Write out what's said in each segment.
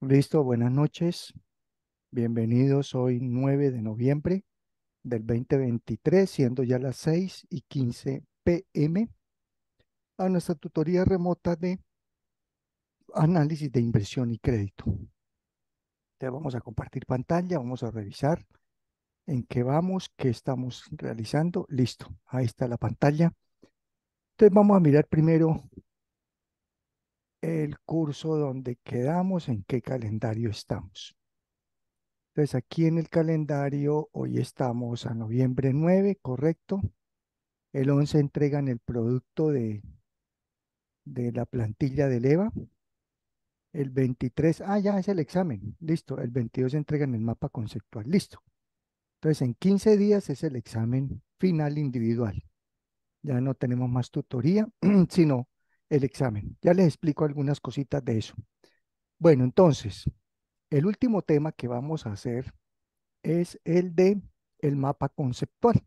Listo, buenas noches. Bienvenidos hoy 9 de noviembre del 2023, siendo ya las 6 y 15 pm, a nuestra tutoría remota de análisis de inversión y crédito. Te vamos a compartir pantalla, vamos a revisar en qué vamos, qué estamos realizando. Listo, ahí está la pantalla. Entonces vamos a mirar primero el curso donde quedamos, en qué calendario estamos. Entonces aquí en el calendario, hoy estamos a noviembre 9, correcto. El 11 entregan el producto de, de la plantilla de EVA. El 23, ah, ya es el examen, listo. El 22 entregan el mapa conceptual, listo. Entonces en 15 días es el examen final individual. Ya no tenemos más tutoría, sino el examen. Ya les explico algunas cositas de eso. Bueno, entonces, el último tema que vamos a hacer es el de el mapa conceptual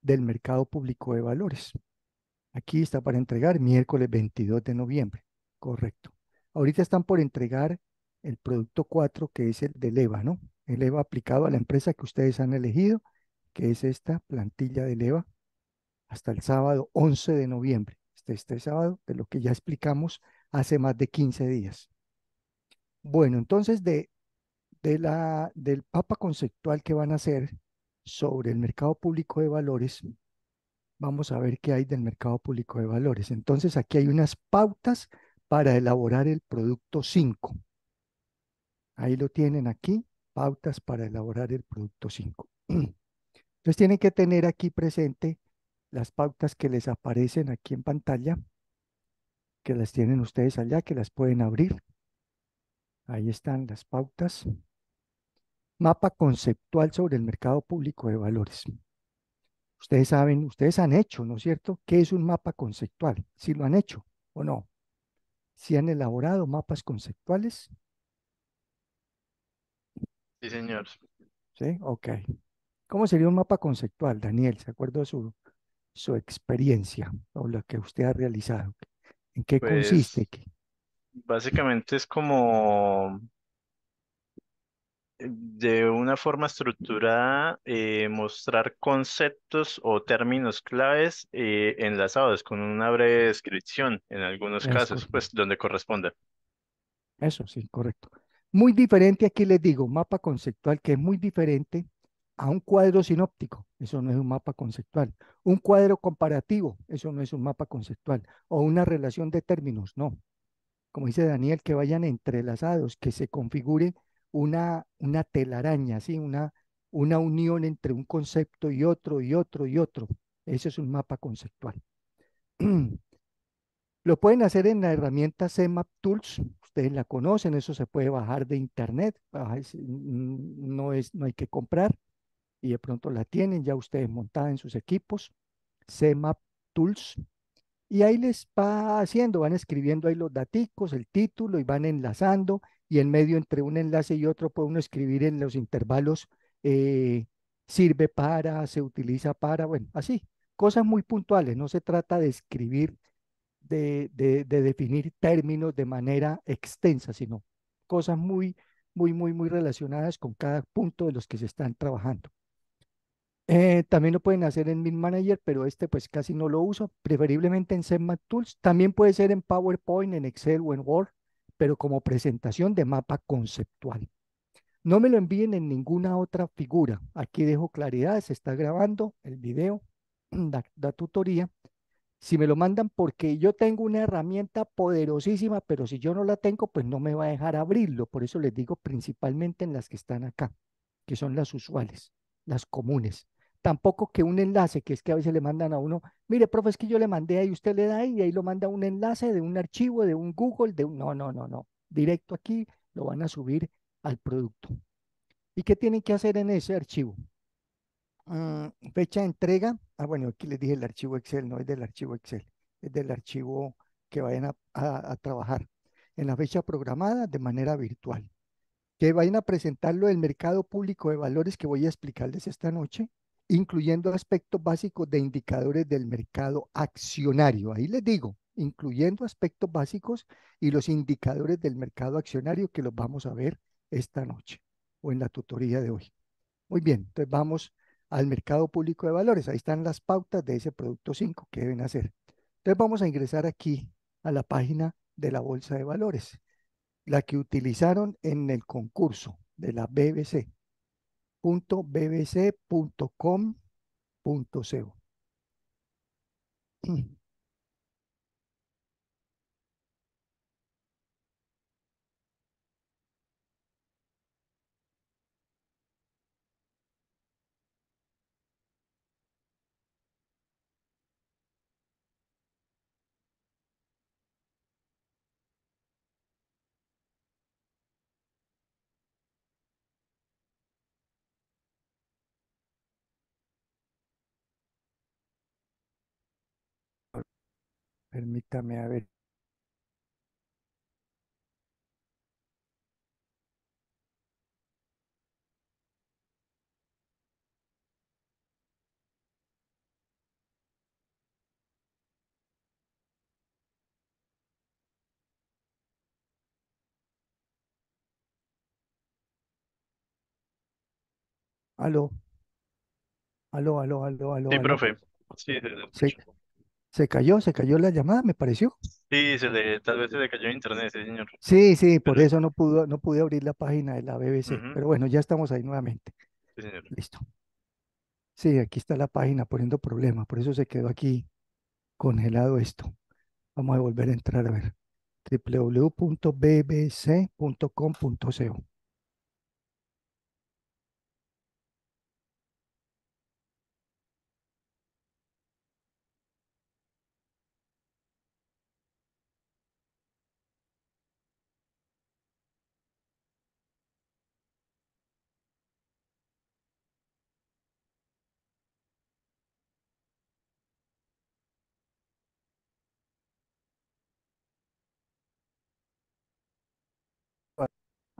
del mercado público de valores. Aquí está para entregar miércoles 22 de noviembre. Correcto. Ahorita están por entregar el producto 4, que es el del EVA, ¿no? El EVA aplicado a la empresa que ustedes han elegido, que es esta plantilla de EVA, hasta el sábado 11 de noviembre. Este, este, sábado, de lo que ya explicamos hace más de 15 días. Bueno, entonces de, de la, del papa conceptual que van a hacer sobre el mercado público de valores, vamos a ver qué hay del mercado público de valores. Entonces aquí hay unas pautas para elaborar el producto 5. Ahí lo tienen aquí, pautas para elaborar el producto 5. Entonces tienen que tener aquí presente las pautas que les aparecen aquí en pantalla, que las tienen ustedes allá, que las pueden abrir. Ahí están las pautas. Mapa conceptual sobre el mercado público de valores. Ustedes saben, ustedes han hecho, ¿no es cierto?, qué es un mapa conceptual, si lo han hecho o no. Si han elaborado mapas conceptuales. Sí, señor. Sí, ok. ¿Cómo sería un mapa conceptual, Daniel? ¿Se acuerda de su su experiencia o la que usted ha realizado? ¿En qué consiste? Pues, básicamente es como eh, de una forma estructurada eh, mostrar conceptos o términos claves eh, enlazados con una breve descripción en algunos casos, pues donde corresponda. Eso sí, correcto. Muy diferente, aquí les digo, mapa conceptual que es muy diferente a un cuadro sinóptico, eso no es un mapa conceptual. Un cuadro comparativo, eso no es un mapa conceptual. O una relación de términos, no. Como dice Daniel, que vayan entrelazados, que se configure una, una telaraña, una, una unión entre un concepto y otro y otro y otro. Eso es un mapa conceptual. Lo pueden hacer en la herramienta CMAP Tools, ustedes la conocen, eso se puede bajar de internet, mm, no, es, no hay que comprar y de pronto la tienen ya ustedes montada en sus equipos, CMAP Tools, y ahí les va haciendo, van escribiendo ahí los daticos, el título y van enlazando y en medio entre un enlace y otro puede uno escribir en los intervalos eh, sirve para, se utiliza para, bueno, así, cosas muy puntuales, no se trata de escribir, de, de definir términos de manera extensa, sino cosas muy, muy, muy, muy relacionadas con cada punto de los que se están trabajando. Eh, también lo pueden hacer en Min Manager, pero este pues casi no lo uso, preferiblemente en Semma Tools. También puede ser en PowerPoint, en Excel o en Word, pero como presentación de mapa conceptual. No me lo envíen en ninguna otra figura. Aquí dejo claridad, se está grabando el video, da tutoría. Si me lo mandan porque yo tengo una herramienta poderosísima, pero si yo no la tengo, pues no me va a dejar abrirlo. Por eso les digo principalmente en las que están acá, que son las usuales, las comunes tampoco que un enlace, que es que a veces le mandan a uno, mire, profe, es que yo le mandé ahí, usted le da ahí, y ahí lo manda un enlace de un archivo, de un Google, de un... No, no, no, no. Directo aquí lo van a subir al producto. ¿Y qué tienen que hacer en ese archivo? Ah, fecha de entrega. Ah, bueno, aquí les dije el archivo Excel, no es del archivo Excel, es del archivo que vayan a, trabajar en la fecha programada de manera virtual. Que vayan a presentarlo del mercado público de valores que voy a explicarles esta noche incluyendo aspectos básicos de indicadores del mercado accionario. Ahí les digo, incluyendo aspectos básicos y los indicadores del mercado accionario que los vamos a ver esta noche o en la tutoría de hoy. Muy bien, entonces vamos al mercado público de valores. Ahí están las pautas de ese producto 5 que deben hacer. Entonces vamos a ingresar aquí a la página de la Bolsa de Valores, la que utilizaron en el concurso de la BBC www.bbc.com.co. Permítame a ver. Aló, aló, aló, aló, aló, Sí, profe. Sí, se cayó, se cayó la llamada, me pareció. Sí, tal vez se le cayó internet, sí, señor. Sí, sí, por eso no pudo, no pude abrir la página de la BBC. Pero bueno, ya estamos ahí nuevamente. Sí, señor. Listo. Sí, aquí está la página poniendo problema, por eso se quedó aquí congelado esto. Vamos a volver a entrar a ver. www.bbc.com.co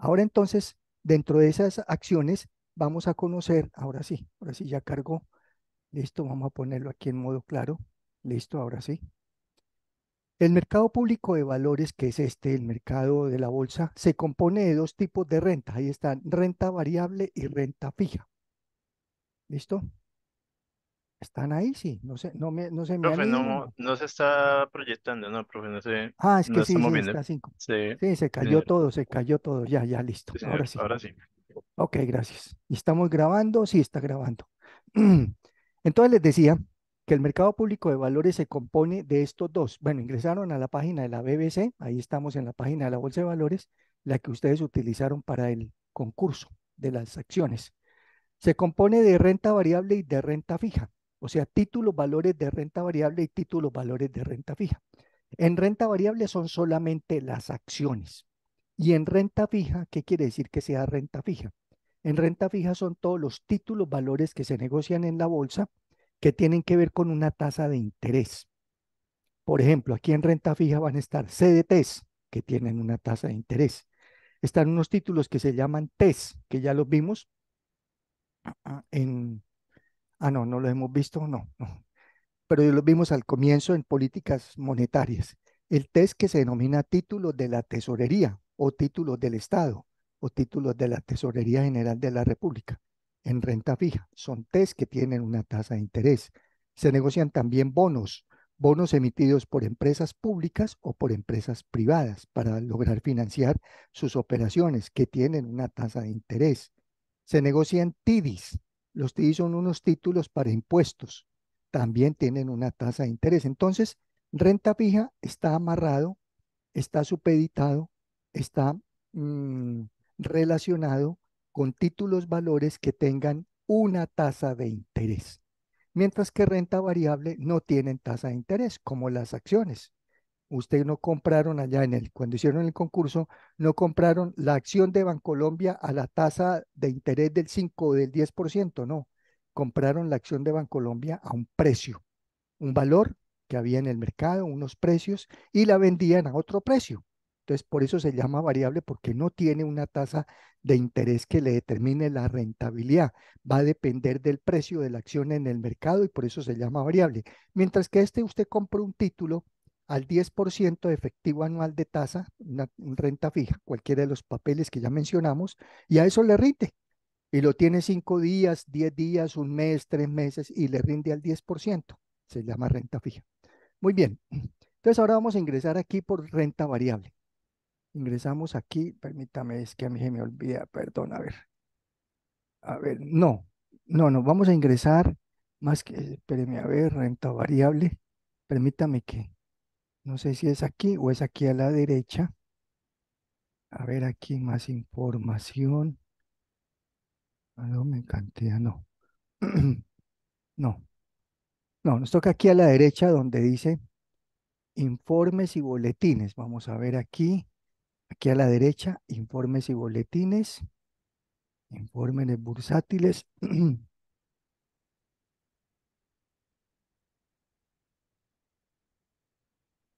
Ahora entonces, dentro de esas acciones, vamos a conocer, ahora sí, ahora sí ya cargó. Listo, vamos a ponerlo aquí en modo claro. Listo, ahora sí. El mercado público de valores, que es este, el mercado de la bolsa, se compone de dos tipos de renta. Ahí están renta variable y renta fija. ¿Listo? Están ahí, sí. No sé, no me, no se me Profe, no, no se está proyectando, no, profe, no Ah, es que sí, sí, está cinco. Sí, se cayó todo, se cayó todo. Ya, ya, listo. ahora sí. Ahora sí. Ok, gracias. ¿Estamos grabando? Sí, está grabando. Entonces les decía que el mercado público de valores se compone de estos dos. Bueno, ingresaron a la página de la BBC, ahí estamos en la página de la Bolsa de Valores, la que ustedes utilizaron para el concurso de las acciones. Se compone de renta variable y de renta fija. O sea, títulos valores de renta variable y títulos valores de renta fija. En renta variable son solamente las acciones. Y en renta fija, ¿qué quiere decir que sea renta fija? En renta fija son todos los títulos valores que se negocian en la bolsa que tienen que ver con una tasa de interés. Por ejemplo, aquí en renta fija van a estar CDTs, que tienen una tasa de interés. Están unos títulos que se llaman TES, que ya los vimos ah, ah, en, Ah, no, no lo hemos visto, no, Pero lo vimos al comienzo en políticas monetarias. El test que se denomina títulos de la tesorería o títulos del Estado o títulos de la Tesorería General de la República en renta fija. Son test que tienen una tasa de interés. Se negocian también bonos, bonos emitidos por empresas públicas o por empresas privadas para lograr financiar sus operaciones que tienen una tasa de interés. Se negocian TIDIS, los TI son unos títulos para impuestos. También tienen una tasa de interés. Entonces, renta fija está amarrado, está supeditado, está mm, relacionado con títulos valores que tengan una tasa de interés. Mientras que renta variable no tienen tasa de interés, como las acciones. Usted no compraron allá en el, cuando hicieron el concurso, no compraron la acción de Bancolombia a la tasa de interés del 5 o del 10%, no. Compraron la acción de Bancolombia a un precio, un valor que había en el mercado, unos precios, y la vendían a otro precio. Entonces, por eso se llama variable, porque no tiene una tasa de interés que le determine la rentabilidad. Va a depender del precio de la acción en el mercado y por eso se llama variable. Mientras que este usted compra un título al 10% de efectivo anual de tasa, una renta fija, cualquiera de los papeles que ya mencionamos, y a eso le rinde. Y lo tiene 5 días, 10 días, un mes, 3 meses, y le rinde al 10%. Se llama renta fija. Muy bien. Entonces ahora vamos a ingresar aquí por renta variable. Ingresamos aquí, permítame, es que a mí se me olvida, perdón, a ver. A ver, no, no, no, vamos a ingresar más que, espéreme, a ver, renta variable. Permítame que no sé si es aquí o es aquí a la derecha. A ver aquí más información. Ah, no, me encanté, ah, no. no. No, nos toca aquí a la derecha donde dice informes y boletines. Vamos a ver aquí. Aquí a la derecha, informes y boletines. Informes bursátiles.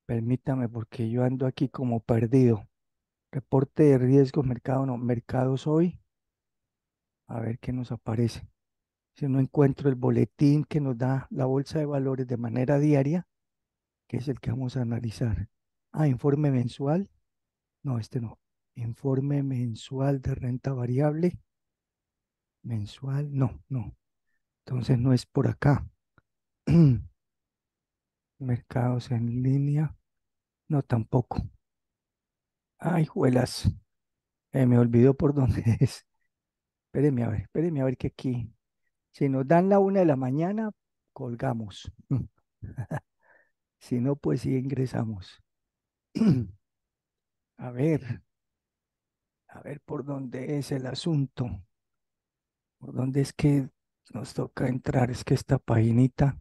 Permítame porque yo ando aquí como perdido. Reporte de riesgos, mercado no, mercados hoy. A ver qué nos aparece. Si no encuentro el boletín que nos da la bolsa de valores de manera diaria, que es el que vamos a analizar. Ah, informe mensual. No, este no. Informe mensual de renta variable. Mensual, no, no. Entonces no es por acá. Mercados en línea. No, tampoco. Ay, juelas. Eh, me olvidó por dónde es. Espéreme a ver, espéreme a ver que aquí. Si nos dan la una de la mañana, colgamos. si no, pues sí ingresamos. a ver. A ver por dónde es el asunto. Por dónde es que nos toca entrar. Es que esta paginita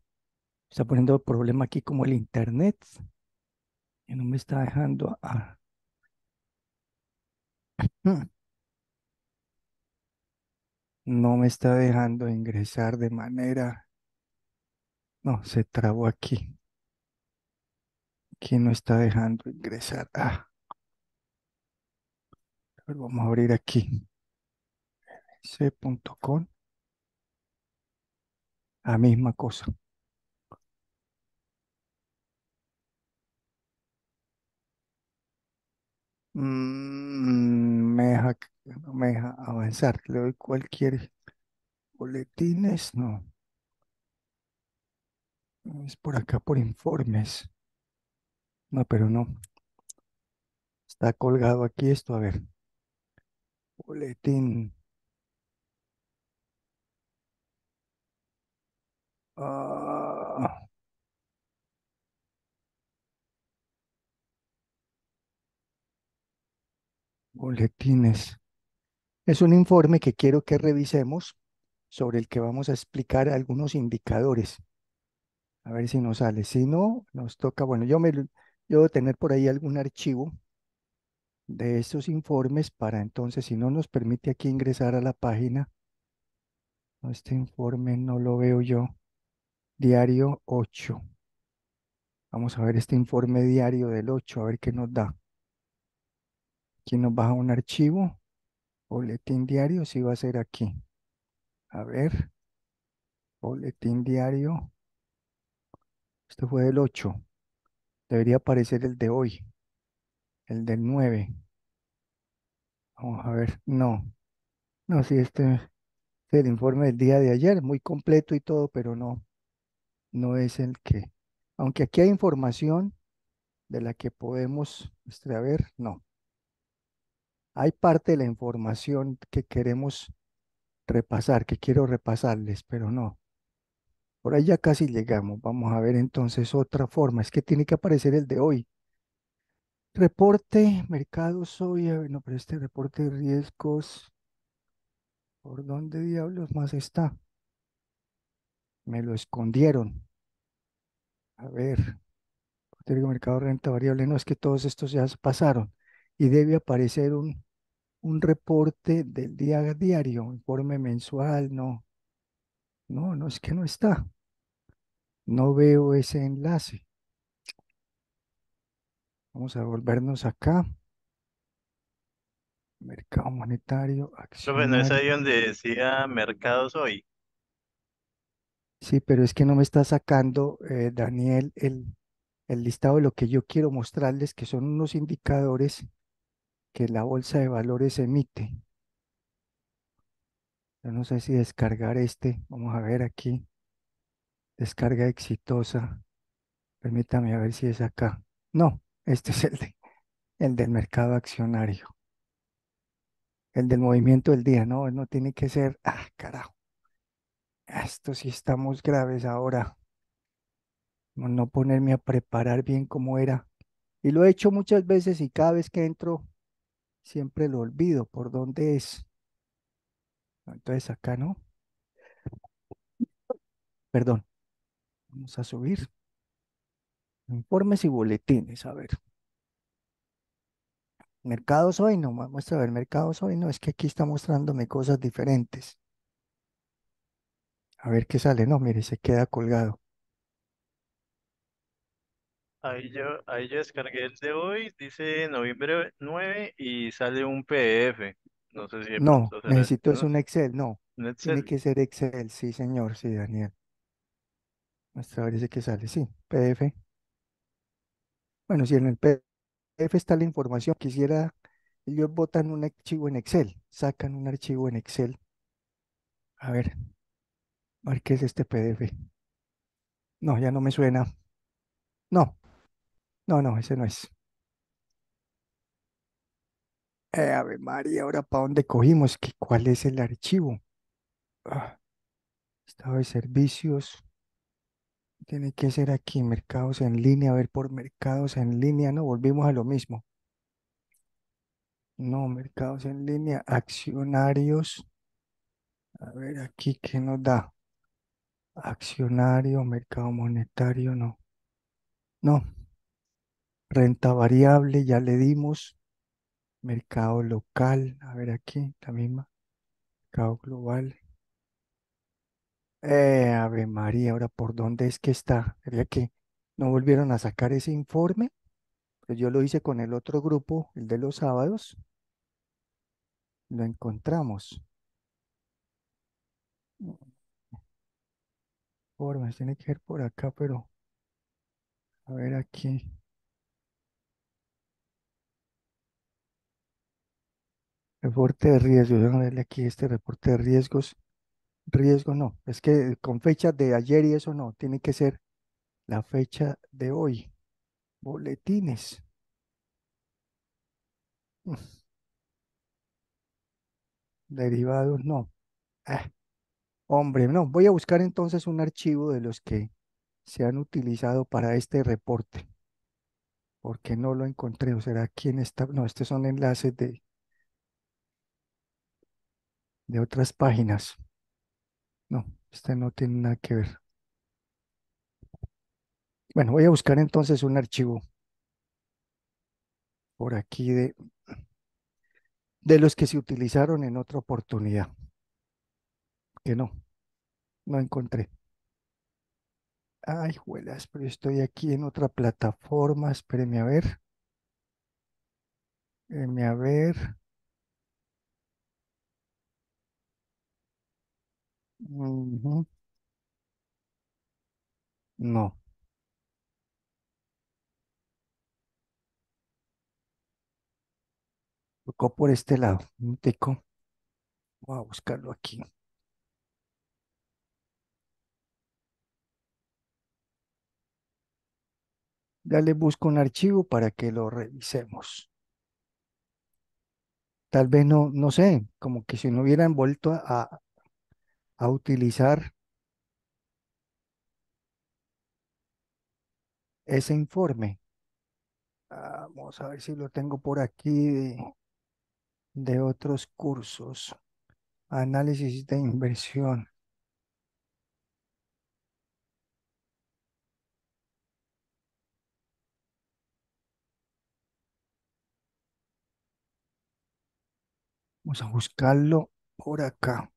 está poniendo problema aquí como el internet. Que no me está dejando. Ah. No me está dejando ingresar de manera. No, se trabó aquí. Aquí no está dejando ingresar. Ah. vamos a abrir aquí. C.com. La misma cosa. Mm, me deja, me deja avanzar. Le doy cualquier boletines, no. Es por acá, por informes. No, pero no. Está colgado aquí esto, a ver. Boletín. Ah. boletines. Es un informe que quiero que revisemos, sobre el que vamos a explicar algunos indicadores. A ver si nos sale. Si no, nos toca, bueno, yo, me, yo debo tener por ahí algún archivo de estos informes para entonces, si no nos permite aquí ingresar a la página, este informe no lo veo yo, diario 8. Vamos a ver este informe diario del 8, a ver qué nos da. Aquí nos baja un archivo, boletín diario, si va a ser aquí. A ver, boletín diario. Este fue del 8. Debería aparecer el de hoy, el del 9. Vamos a ver, no. No, si sí, este el informe del día de ayer, muy completo y todo, pero no, no es el que, aunque aquí hay información de la que podemos extraer, este, no hay parte de la información que queremos repasar, que quiero repasarles, pero no. Por ahí ya casi llegamos. Vamos a ver entonces otra forma. Es que tiene que aparecer el de hoy. Reporte, mercados hoy. No, pero este reporte de riesgos. ¿Por dónde diablos más está? Me lo escondieron. A ver. Mercado renta variable. No, es que todos estos ya pasaron y debe aparecer un, reporte del día a diario, informe mensual, no. No, no es que no está. No veo ese enlace. Vamos a volvernos acá. Mercado monetario, Eso es ahí donde decía mercados hoy? Sí, pero es que no me está sacando, eh, Daniel, el, el listado de lo que yo quiero mostrarles, que son unos indicadores que la bolsa de valores emite. Yo no sé si descargar este. Vamos a ver aquí. Descarga exitosa. Permítame a ver si es acá. No, este es el, el del mercado accionario. El del movimiento del día. No, no tiene que ser. Ah, carajo. Esto sí estamos graves ahora no ponerme a preparar bien como era. Y lo he hecho muchas veces y cada vez que entro siempre lo olvido por dónde es. Ah, entonces acá no. Perdón. Vamos a subir. Informes y boletines, a ver. Mercados hoy, no, muestra a ver, mercados hoy, no, es que aquí está mostrándome cosas diferentes. A ver qué sale, no, mire, se queda colgado. Ahí yo, descargué el de hoy, dice noviembre 9 y sale un PDF. No sé si No, necesito es un Excel, no. Tiene que ser Excel, sí, señor, sí, Daniel. nuestra dice que sale, sí, PDF. Bueno, si en el PDF está la información, quisiera, ellos botan un archivo en Excel, sacan un archivo en Excel. A ver, a ver qué es este PDF. No, ya no me suena. No, no, no, ese no es. Eh, a ver, María, ahora para dónde cogimos, cuál es el archivo. Ah, estado de servicios. Tiene que ser aquí, mercados en línea, a ver por mercados en línea, no, volvimos a lo mismo. No, mercados en línea, accionarios. A ver aquí qué nos da. Accionario, mercado monetario, no. No, Renta variable, ya le dimos. Mercado local, a ver aquí, la misma. Mercado global. Eh, ver, María, ahora, ¿por dónde es que está? Sería que no volvieron a sacar ese informe. Pues yo lo hice con el otro grupo, el de los sábados. Lo encontramos. Formas, tiene que ir por acá, pero a ver aquí. Reporte de riesgos, déjame verle aquí este reporte de riesgos. Riesgo no, es que con fecha de ayer y eso no, tiene que ser la fecha de hoy. Boletines. Derivados no. Ah, hombre, no, voy a buscar entonces un archivo de los que se han utilizado para este reporte. Porque no lo encontré, o será quién está? no, estos son enlaces de de otras páginas. No, este no tiene nada que ver. Bueno, voy a buscar entonces un archivo por aquí de, de los que se utilizaron en otra oportunidad. Que no, no encontré. Ay, juelas, pero estoy aquí en otra plataforma. Espérenme a ver. Espérenme a ver. No. Tocó por este lado. Un Voy a buscarlo aquí. Ya le busco un archivo para que lo revisemos. Tal vez no, no sé, como que si no hubieran vuelto a, a utilizar ese informe. Vamos a ver si lo tengo por aquí de, otros cursos. Análisis de inversión. Vamos a buscarlo por acá.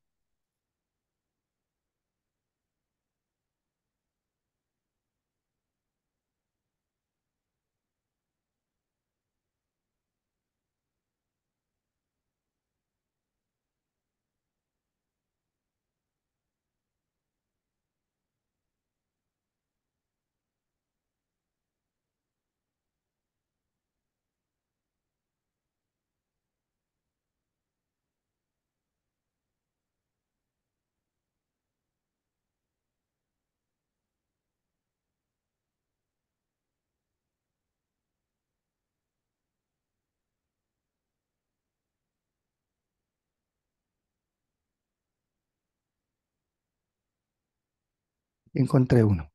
Encontré uno.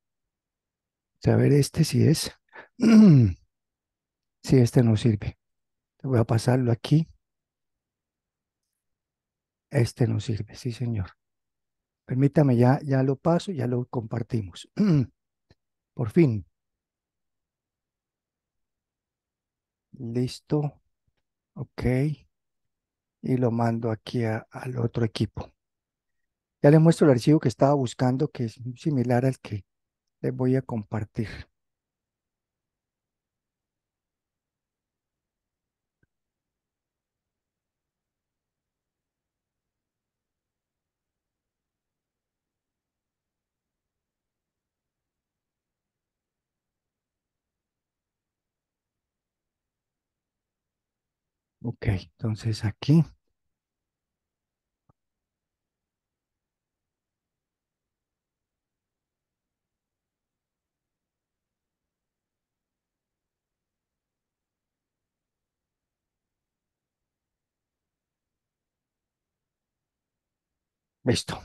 A ver, este si es. si este no sirve. Voy a pasarlo aquí. Este no sirve, sí señor. Permítame, ya, ya lo paso, ya lo compartimos. Por fin. Listo. Ok. Y lo mando aquí al otro equipo. Ya les muestro el archivo que estaba buscando, que es similar al que les voy a compartir. Ok, entonces aquí esto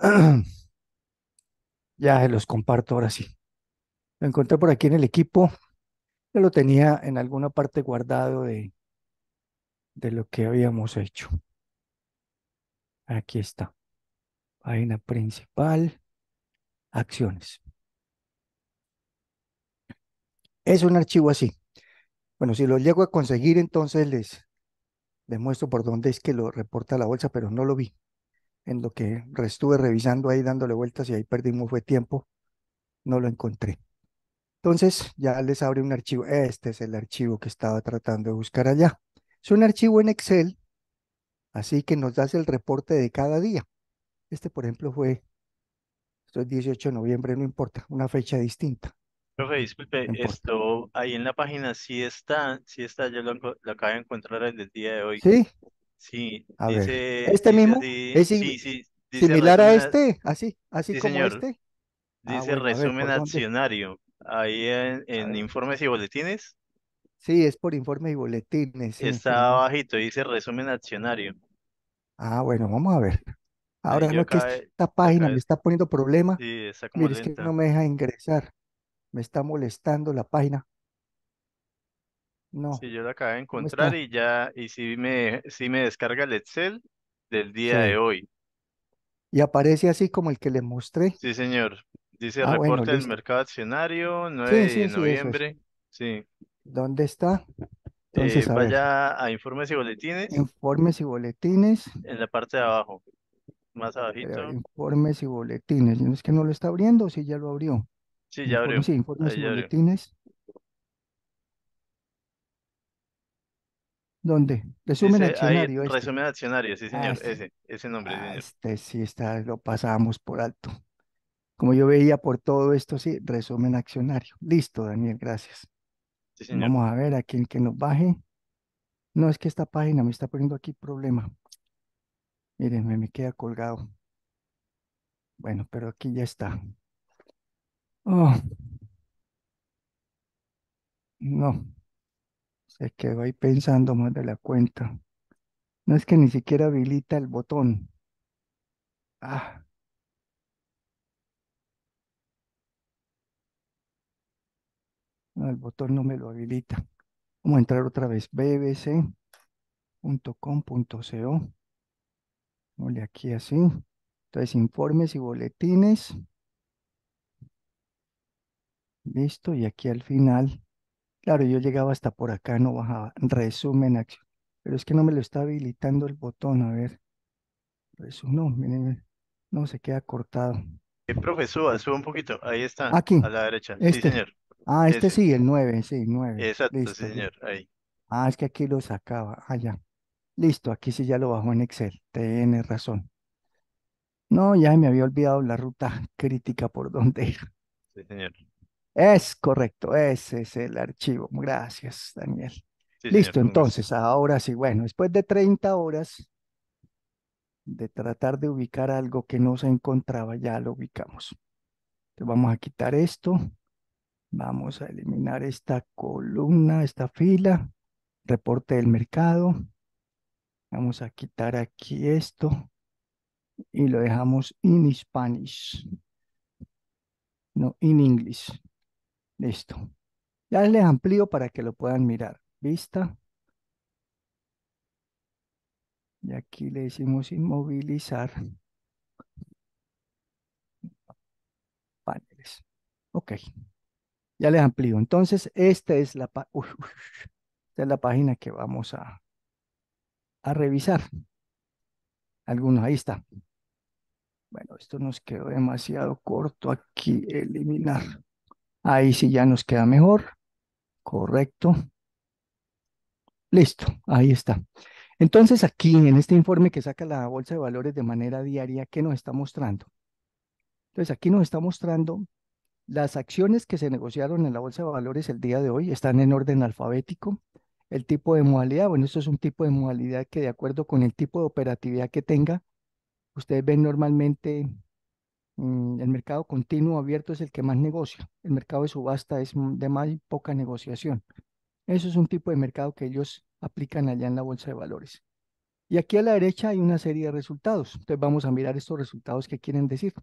Ya se los comparto ahora sí. Lo encontré por aquí en el equipo. Yo lo tenía en alguna parte guardado de, de lo que habíamos hecho. Aquí está. Página principal. Acciones. Es un archivo así. Bueno, si lo llego a conseguir, entonces les demuestro por dónde es que lo reporta la bolsa, pero no lo vi en lo que estuve revisando ahí, dándole vueltas y ahí perdimos fue tiempo, no lo encontré. Entonces ya les abre un archivo. Este es el archivo que estaba tratando de buscar allá. Es un archivo en Excel, así que nos das el reporte de cada día. Este, por ejemplo, fue, esto es 18 de noviembre, no importa, una fecha distinta. Profe, disculpe, esto ahí en la página sí está, sí está, yo lo, lo acabo de encontrar el día de hoy. Sí, Sí, a ver. ¿Este mismo? Sí, sí, similar a este? ¿Así, así como este? Ah, dice resumen accionario. Ahí en, informes y boletines. Sí, es por informes y boletines. Está abajito, dice resumen accionario. Ah, bueno, vamos a ver. Ahora que esta página me está poniendo problema. Sí, está como es que no me deja ingresar. Me está molestando la página. No. Sí, yo la acabé de encontrar y ya, y sí me, sí me descarga el Excel del día de hoy. Y aparece así como el que le mostré. Sí, señor. Dice ah, reporte del mercado accionario, 9 de noviembre. Sí. ¿Dónde está? Entonces, eh, vaya a informes y boletines. Informes y boletines. En la parte de abajo. Más abajito. informes y boletines. ¿no Es que no lo está abriendo, si ya lo abrió. Sí, ya abrió. sí, informes y boletines. ¿Dónde? Resumen accionario. Este. Resumen accionario, sí, ah, señor. Este. ese, nombre. Ah, este sí está, lo pasábamos por alto. Como yo veía por todo esto, sí, resumen accionario. Listo, Daniel, gracias. Vamos a ver a quien que nos baje. No, es que esta página me está poniendo aquí problema. Miren, me queda colgado. Bueno, pero aquí ya está. Oh. No, se quedó ahí pensando más de la cuenta. No es que ni siquiera habilita el botón. Ah. el botón no me lo habilita. Vamos a entrar otra vez. bbc.com.co. Vale, aquí así. Entonces, informes y boletines. Listo. Y aquí al final Claro, yo llegaba hasta por acá, no bajaba. Resumen acción. Pero es que no me lo está habilitando el botón, a ver. Resumen, no, miren, no, se queda cortado. Eh, profe, suba, suba un poquito. Ahí está. Aquí. A la derecha. Sí, este. señor. Ah, este sí, el 9, sí, 9. Exacto, señor. Ahí. Ah, es que aquí lo sacaba. allá, ah, Listo, aquí sí ya lo bajó en Excel. tiene razón. No, ya me había olvidado la ruta crítica por donde ir. Sí, señor. Es correcto, ese es el archivo. Gracias, Daniel. Listo, entonces, ahora sí, bueno, después de 30 horas de tratar de ubicar algo que no se encontraba, ya lo ubicamos. Entonces vamos a quitar esto, vamos a eliminar esta columna, esta fila, reporte del mercado, vamos a quitar aquí esto y lo dejamos en Spanish, no en English. Listo. Ya les amplío para que lo puedan mirar. Vista. Y aquí le decimos inmovilizar paneles. Ok. Ya les amplío. Entonces, esta es la, esta es la página que vamos a, a revisar. Algunos, ahí está. Bueno, esto nos quedó demasiado corto aquí. Eliminar. Ahí sí ya nos queda mejor. Correcto. Listo, ahí está. Entonces aquí en este informe que saca la Bolsa de Valores de manera diaria, ¿qué nos está mostrando? Entonces aquí nos está mostrando las acciones que se negociaron en la Bolsa de Valores el día de hoy, están en orden alfabético. El tipo de modalidad, bueno, esto es un tipo de modalidad que de acuerdo con el tipo de operatividad que tenga, ustedes ven normalmente Mm, el mercado continuo abierto es el que más negocia. El mercado de subasta es de más poca negociación. Eso es un tipo de mercado que ellos aplican allá en la bolsa de valores. Y aquí a la derecha hay una serie de resultados. Entonces vamos a mirar estos resultados que quieren decir.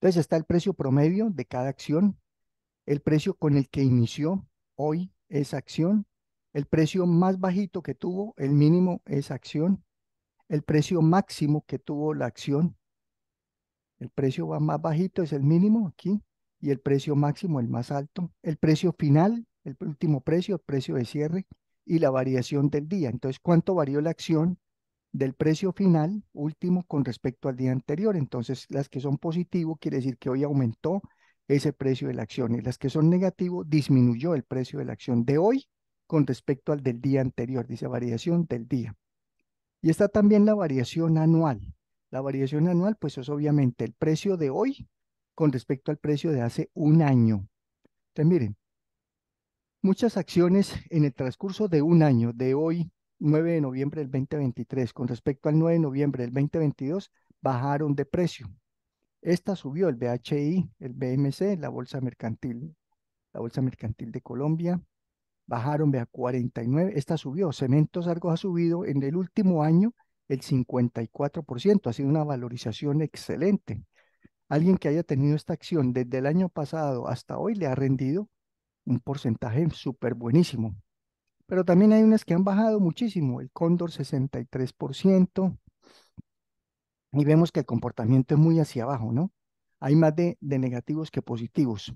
Entonces está el precio promedio de cada acción, el precio con el que inició hoy esa acción, el precio más bajito que tuvo, el mínimo, es acción, el precio máximo que tuvo la acción, el precio más bajito es el mínimo aquí y el precio máximo el más alto. El precio final, el último precio, el precio de cierre y la variación del día. Entonces, ¿cuánto varió la acción del precio final último con respecto al día anterior? Entonces, las que son positivos, quiere decir que hoy aumentó ese precio de la acción y las que son negativos, disminuyó el precio de la acción de hoy con respecto al del día anterior, dice variación del día. Y está también la variación anual. La variación anual, pues es obviamente el precio de hoy con respecto al precio de hace un año. Entonces, miren, muchas acciones en el transcurso de un año, de hoy, 9 de noviembre del 2023, con respecto al 9 de noviembre del 2022, bajaron de precio. Esta subió el BHI, el BMC, la Bolsa Mercantil, la Bolsa Mercantil de Colombia, bajaron, vea, 49, esta subió, Cementos Argos ha subido en el último año el 54%. Ha sido una valorización excelente. Alguien que haya tenido esta acción desde el año pasado hasta hoy le ha rendido un porcentaje súper buenísimo. Pero también hay unas que han bajado muchísimo, el cóndor 63%, y vemos que el comportamiento es muy hacia abajo, ¿no? Hay más de, negativos que positivos.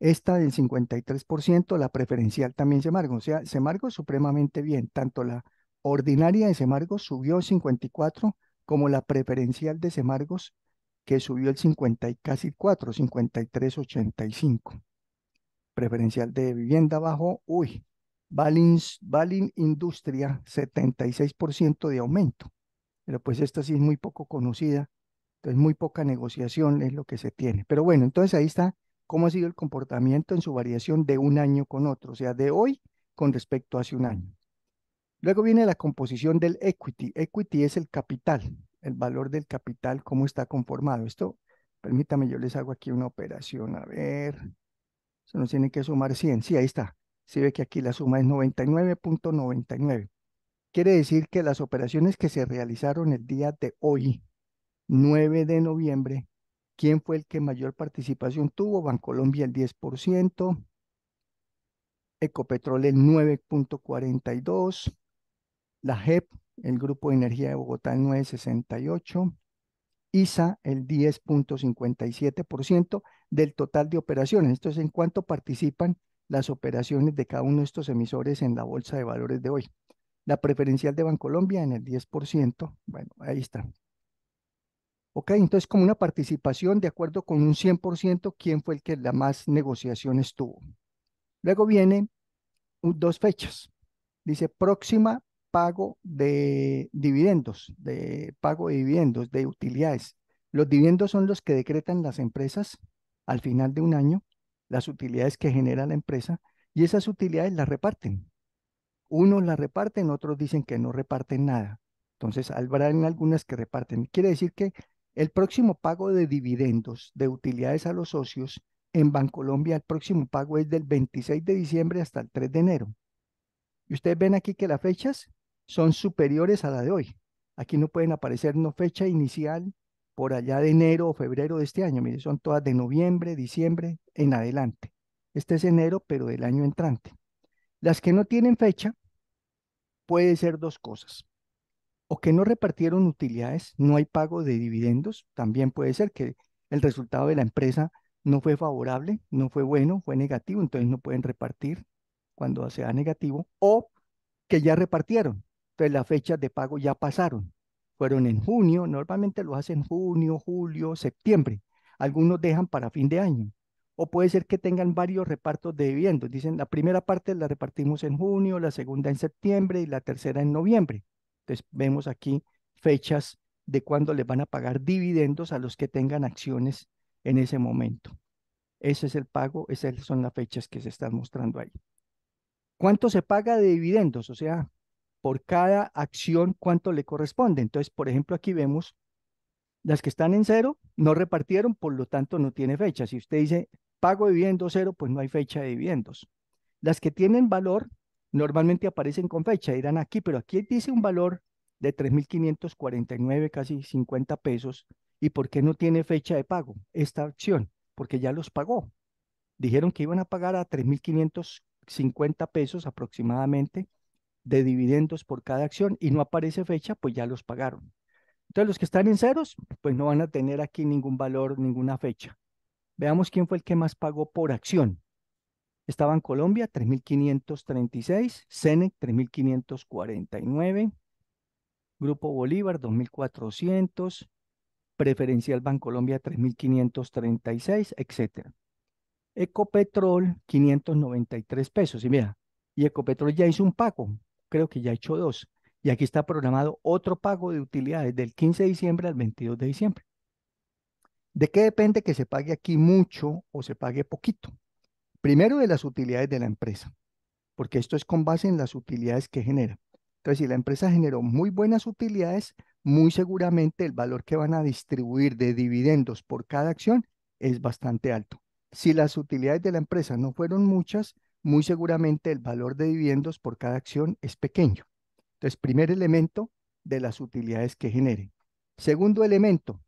Esta del 53%, la preferencial también se marca, o sea, se marca supremamente bien, tanto la ordinaria de Semargos subió 54 como la preferencial de Semargos que subió el 50 y casi 4, 53.85. Preferencial de vivienda bajo, uy, Balin, Balin Industria 76% de aumento. Pero pues esta sí es muy poco conocida, entonces muy poca negociación es lo que se tiene. Pero bueno, entonces ahí está cómo ha sido el comportamiento en su variación de un año con otro, o sea, de hoy con respecto a hace un año. Luego viene la composición del equity. Equity es el capital, el valor del capital, cómo está conformado. Esto, permítame, yo les hago aquí una operación. A ver, se nos tiene que sumar 100. Sí, ahí está. Se ve que aquí la suma es 99.99. Quiere decir que las operaciones que se realizaron el día de hoy, 9 de noviembre, ¿quién fue el que mayor participación tuvo? Bancolombia el 10%, Ecopetrol el 9.42%, la Gep el Grupo de Energía de Bogotá, 968, ISA, el 10.57% del total de operaciones. Entonces, en cuánto participan las operaciones de cada uno de estos emisores en la bolsa de valores de hoy. La preferencial de Bancolombia en el 10%. Bueno, ahí está. Ok, entonces como una participación de acuerdo con un 100%, ¿quién fue el que la más negociación estuvo? Luego vienen dos fechas. Dice próxima pago de dividendos, de pago de dividendos, de utilidades. Los dividendos son los que decretan las empresas al final de un año, las utilidades que genera la empresa, y esas utilidades las reparten. Unos las reparten, otros dicen que no reparten nada. Entonces, habrá en algunas que reparten. Quiere decir que el próximo pago de dividendos, de utilidades a los socios, en Bancolombia el próximo pago es del 26 de diciembre hasta el 3 de enero. Y ustedes ven aquí que las fechas son superiores a la de hoy. Aquí no pueden aparecer no fecha inicial por allá de enero o febrero de este año. Mire, son todas de noviembre, diciembre en adelante. Este es enero, pero del año entrante. Las que no tienen fecha puede ser dos cosas. O que no repartieron utilidades, no hay pago de dividendos. También puede ser que el resultado de la empresa no fue favorable, no fue bueno, fue negativo, entonces no pueden repartir cuando sea negativo. O que ya repartieron, entonces las fechas de pago ya pasaron. Fueron en junio, normalmente lo hacen junio, julio, septiembre. Algunos dejan para fin de año. O puede ser que tengan varios repartos de dividendos. Dicen, la primera parte la repartimos en junio, la segunda en septiembre y la tercera en noviembre. Entonces vemos aquí fechas de cuándo les van a pagar dividendos a los que tengan acciones en ese momento. Ese es el pago, esas son las fechas que se están mostrando ahí. ¿Cuánto se paga de dividendos? O sea, por cada acción cuánto le corresponde. Entonces, por ejemplo, aquí vemos las que están en cero, no repartieron, por lo tanto no tiene fecha. Si usted dice pago de dividendo cero, pues no hay fecha de dividendos. Las que tienen valor normalmente aparecen con fecha, irán aquí, pero aquí dice un valor de 3.549, casi 50 pesos. ¿Y por qué no tiene fecha de pago esta acción? Porque ya los pagó. Dijeron que iban a pagar a 3.550 pesos aproximadamente de dividendos por cada acción y no aparece fecha, pues ya los pagaron. Entonces los que están en ceros, pues no van a tener aquí ningún valor, ninguna fecha. Veamos quién fue el que más pagó por acción. Estaba en Colombia, 3.536, CENEC, 3.549, Grupo Bolívar, 2.400, Preferencial Bancolombia, 3.536, etc. Ecopetrol, 593 pesos. Y mira, y Ecopetrol ya hizo un pago, creo que ya he hecho dos. Y aquí está programado otro pago de utilidades del 15 de diciembre al 22 de diciembre. ¿De qué depende que se pague aquí mucho o se pague poquito? Primero de las utilidades de la empresa, porque esto es con base en las utilidades que genera. Entonces, si la empresa generó muy buenas utilidades, muy seguramente el valor que van a distribuir de dividendos por cada acción es bastante alto. Si las utilidades de la empresa no fueron muchas, muy seguramente el valor de dividendos por cada acción es pequeño. Entonces, primer elemento de las utilidades que generen. Segundo elemento,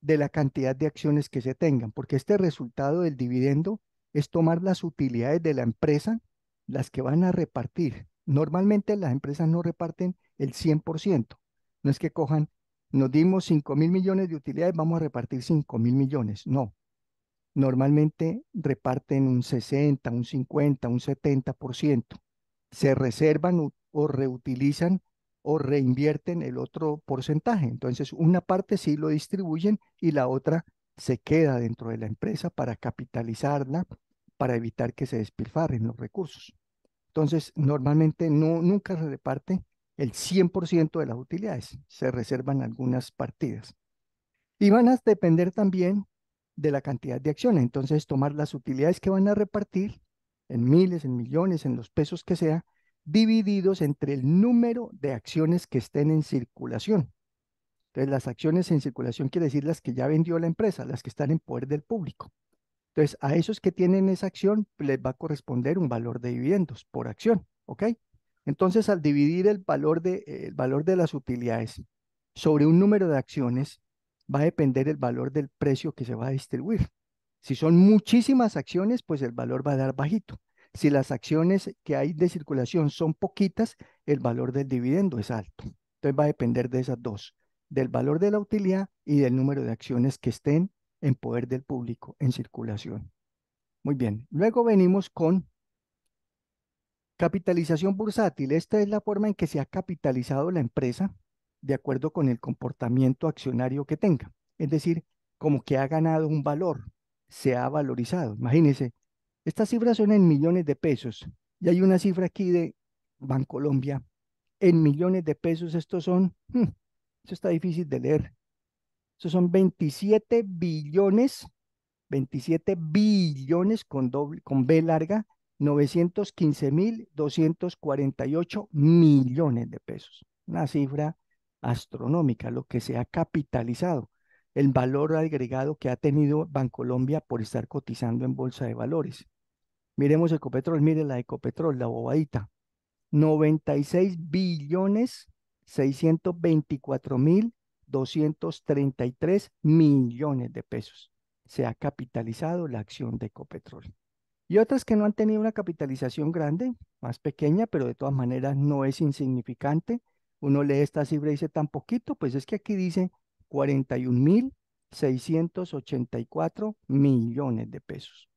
de la cantidad de acciones que se tengan, porque este resultado del dividendo es tomar las utilidades de la empresa, las que van a repartir. Normalmente las empresas no reparten el 100%. No es que cojan, nos dimos 5 mil millones de utilidades, vamos a repartir 5 mil millones. No, normalmente reparten un 60, un 50, un 70%. Se reservan o reutilizan o reinvierten el otro porcentaje. Entonces, una parte sí lo distribuyen y la otra se queda dentro de la empresa para capitalizarla, para evitar que se despilfarren los recursos. Entonces, normalmente no, nunca se reparte el 100% de las utilidades, se reservan algunas partidas. Y van a depender también de la cantidad de acciones. Entonces, tomar las utilidades que van a repartir en miles, en millones, en los pesos que sea, divididos entre el número de acciones que estén en circulación. Entonces, las acciones en circulación quiere decir las que ya vendió la empresa, las que están en poder del público. Entonces, a esos que tienen esa acción les va a corresponder un valor de dividendos por acción, ¿ok? Entonces, al dividir el valor de, el valor de las utilidades sobre un número de acciones, va a depender el valor del precio que se va a distribuir. Si son muchísimas acciones, pues el valor va a dar bajito. Si las acciones que hay de circulación son poquitas, el valor del dividendo es alto. Entonces va a depender de esas dos, del valor de la utilidad y del número de acciones que estén en poder del público en circulación. Muy bien, luego venimos con capitalización bursátil. Esta es la forma en que se ha capitalizado la empresa de acuerdo con el comportamiento accionario que tenga. Es decir, como que ha ganado un valor, se ha valorizado. Imagínense, estas cifras son en millones de pesos y hay una cifra aquí de Bancolombia en millones de pesos. Estos son, hmm, eso está difícil de leer. Estos son 27 billones, 27 billones con, doble, con B larga, 915 mil 248 millones de pesos. Una cifra astronómica, lo que se ha capitalizado, el valor agregado que ha tenido Bancolombia por estar cotizando en bolsa de valores. Miremos Ecopetrol, mire la Ecopetrol, la bobadita. 96 billones 624 mil 233 millones de pesos. Se ha capitalizado la acción de Ecopetrol. Y otras que no han tenido una capitalización grande, más pequeña, pero de todas maneras no es insignificante, uno lee esta cifra y dice tan poquito, pues es que aquí dice 41.684 millones de pesos.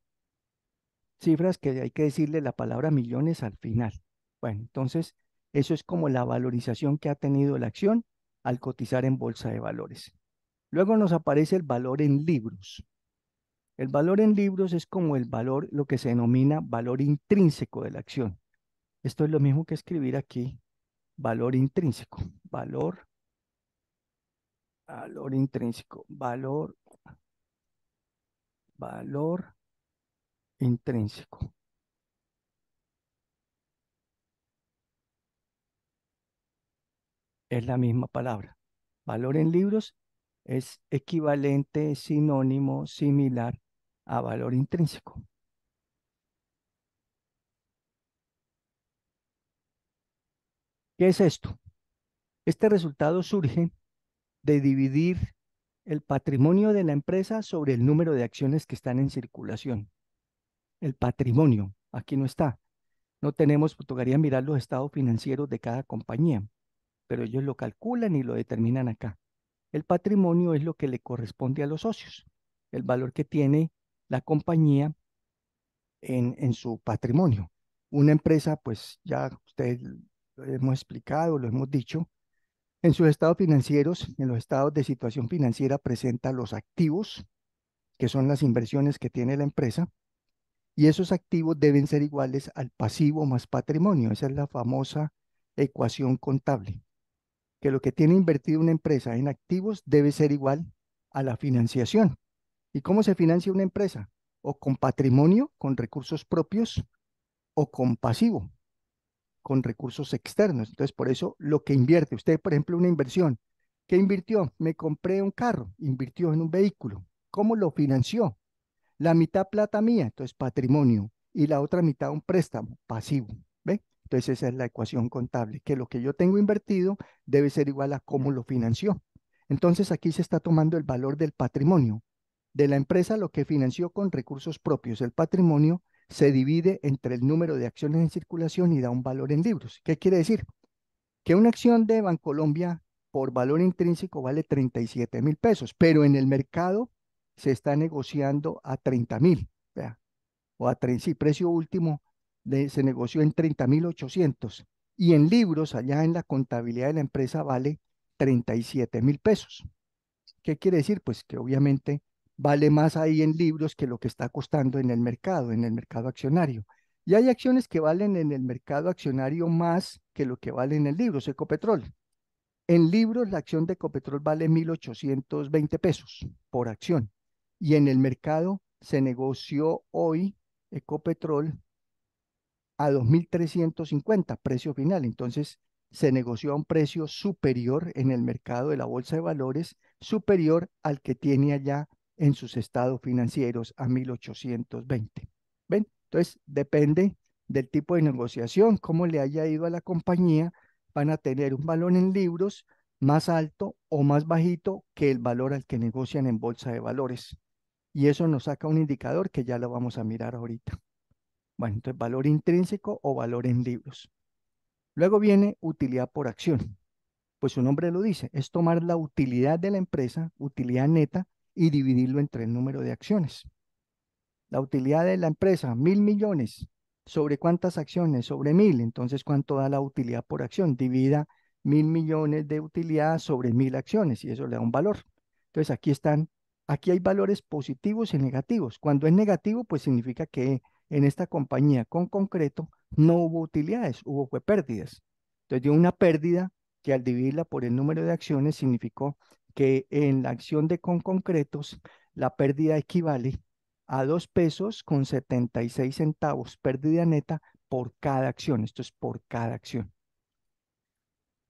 Cifras que hay que decirle la palabra millones al final. Bueno, entonces eso es como la valorización que ha tenido la acción al cotizar en bolsa de valores. Luego nos aparece el valor en libros. El valor en libros es como el valor, lo que se denomina valor intrínseco de la acción. Esto es lo mismo que escribir aquí valor intrínseco, valor, valor intrínseco, valor, valor intrínseco. Es la misma palabra. Valor en libros es equivalente, sinónimo, similar a valor intrínseco. es esto? Este resultado surge de dividir el patrimonio de la empresa sobre el número de acciones que están en circulación. El patrimonio, aquí no está. No tenemos, pues, tocaría mirar los estados financieros de cada compañía, pero ellos lo calculan y lo determinan acá. El patrimonio es lo que le corresponde a los socios, el valor que tiene la compañía en, en su patrimonio. Una empresa, pues ya ustedes lo hemos explicado, lo hemos dicho. En sus estados financieros, en los estados de situación financiera, presenta los activos, que son las inversiones que tiene la empresa, y esos activos deben ser iguales al pasivo más patrimonio. Esa es la famosa ecuación contable, que lo que tiene invertido una empresa en activos debe ser igual a la financiación. ¿Y cómo se financia una empresa? O con patrimonio, con recursos propios, o con pasivo con recursos externos. Entonces, por eso lo que invierte usted, por ejemplo, una inversión, ¿qué invirtió? Me compré un carro, invirtió en un vehículo. ¿Cómo lo financió? La mitad plata mía, entonces patrimonio, y la otra mitad un préstamo pasivo. ¿Ve? Entonces esa es la ecuación contable, que lo que yo tengo invertido debe ser igual a cómo lo financió. Entonces aquí se está tomando el valor del patrimonio. De la empresa lo que financió con recursos propios el patrimonio se divide entre el número de acciones en circulación y da un valor en libros. ¿Qué quiere decir? Que una acción de Bancolombia por valor intrínseco vale 37 mil pesos, pero en el mercado se está negociando a 30 mil, o a 30, sí, precio último se negoció en 30 mil 800 y en libros allá en la contabilidad de la empresa vale 37 mil pesos. ¿Qué quiere decir? Pues que obviamente vale más ahí en libros que lo que está costando en el mercado, en el mercado accionario. Y hay acciones que valen en el mercado accionario más que lo que vale en el libro, Ecopetrol. En libros la acción de Ecopetrol vale 1.820 pesos por acción. Y en el mercado se negoció hoy Ecopetrol a 2.350 precio final. Entonces se negoció a un precio superior en el mercado de la bolsa de valores, superior al que tiene allá en sus estados financieros a 1820. ¿Ven? Entonces, depende del tipo de negociación, cómo le haya ido a la compañía, van a tener un valor en libros más alto o más bajito que el valor al que negocian en bolsa de valores. Y eso nos saca un indicador que ya lo vamos a mirar ahorita. Bueno, entonces valor intrínseco o valor en libros. Luego viene utilidad por acción. Pues su nombre lo dice, es tomar la utilidad de la empresa, utilidad neta, y dividirlo entre el número de acciones. La utilidad de la empresa, mil millones. ¿Sobre cuántas acciones? Sobre mil. Entonces, ¿cuánto da la utilidad por acción? Divida mil millones de utilidad sobre mil acciones y eso le da un valor. Entonces, aquí están, aquí hay valores positivos y negativos. Cuando es negativo, pues significa que en esta compañía con concreto no hubo utilidades, hubo pérdidas. Entonces, dio una pérdida que al dividirla por el número de acciones significó que en la acción de con concretos la pérdida equivale a 2 pesos con 76 centavos, pérdida neta por cada acción. Esto es por cada acción.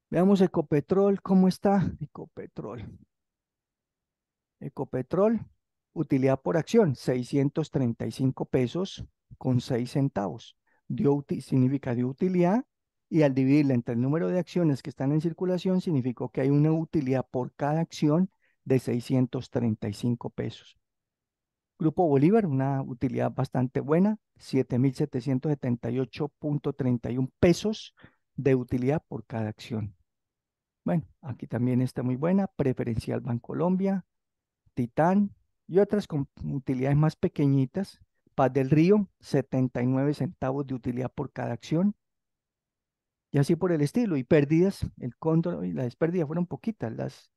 Veamos Ecopetrol, ¿cómo está? Ecopetrol. Ecopetrol, utilidad por acción, 635 pesos con 6 centavos. Dio, significa dio utilidad y al dividirla entre el número de acciones que están en circulación, significó que hay una utilidad por cada acción de 635 pesos. Grupo Bolívar, una utilidad bastante buena, 7.778.31 pesos de utilidad por cada acción. Bueno, aquí también está muy buena, Preferencial Bancolombia, Titán y otras con utilidades más pequeñitas. Paz del Río, 79 centavos de utilidad por cada acción y así por el estilo. Y pérdidas, el cóndor y la desperdicia fueron poquitas. Las,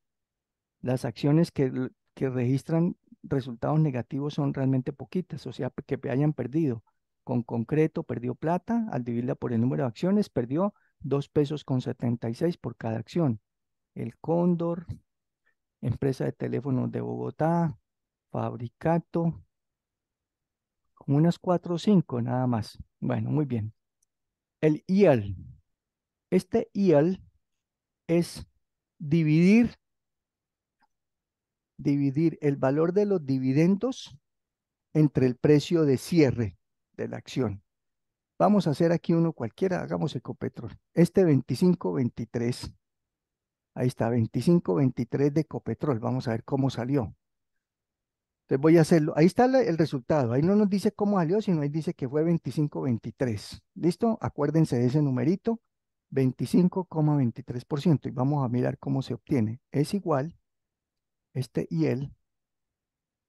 las acciones que, que registran resultados negativos son realmente poquitas, o sea, que hayan perdido. Con concreto, perdió plata, al dividirla por el número de acciones, perdió 2 pesos con 76 por cada acción. El Cóndor, empresa de teléfonos de Bogotá, Fabricato, con unas 4 o 5 nada más. Bueno, muy bien. El IAL, este IAL es dividir, dividir el valor de los dividendos entre el precio de cierre de la acción. Vamos a hacer aquí uno cualquiera, hagamos Ecopetrol. Este 25.23, ahí está, 25.23 de Ecopetrol. Vamos a ver cómo salió. Entonces voy a hacerlo. Ahí está el resultado. Ahí no nos dice cómo salió, sino ahí dice que fue 25.23. ¿Listo? Acuérdense de ese numerito. 25,23%. Y vamos a mirar cómo se obtiene. Es igual, este y el,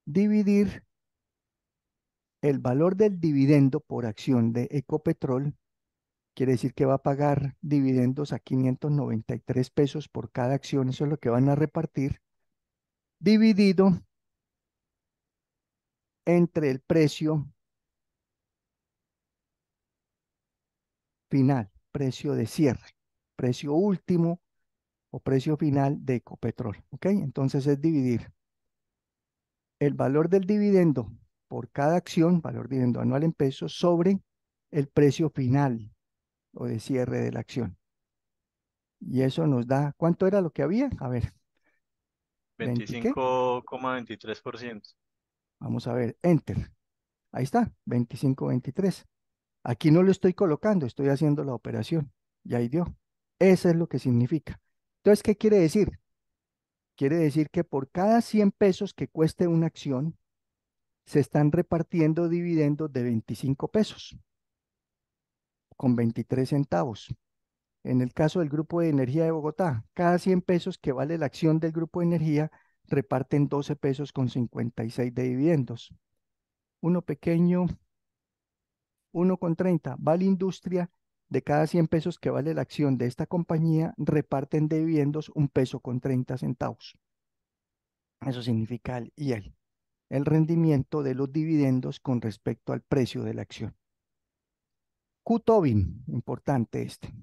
dividir el valor del dividendo por acción de Ecopetrol. Quiere decir que va a pagar dividendos a 593 pesos por cada acción. Eso es lo que van a repartir. Dividido entre el precio final precio de cierre, precio último o precio final de Ecopetrol. ¿Ok? Entonces es dividir el valor del dividendo por cada acción, valor dividendo anual en pesos, sobre el precio final o de cierre de la acción. Y eso nos da, ¿cuánto era lo que había? A ver. 25,23%. Vamos a ver, enter. Ahí está, 25,23. Aquí no lo estoy colocando, estoy haciendo la operación. Y ahí dio. Eso es lo que significa. Entonces, ¿qué quiere decir? Quiere decir que por cada 100 pesos que cueste una acción, se están repartiendo dividendos de 25 pesos con 23 centavos. En el caso del Grupo de Energía de Bogotá, cada 100 pesos que vale la acción del Grupo de Energía, reparten 12 pesos con 56 de dividendos. Uno pequeño, 1,30 va la industria, de cada 100 pesos que vale la acción de esta compañía, reparten dividendos un peso con 30 centavos. Eso significa el IEL, el rendimiento de los dividendos con respecto al precio de la acción. Qtobin, importante este.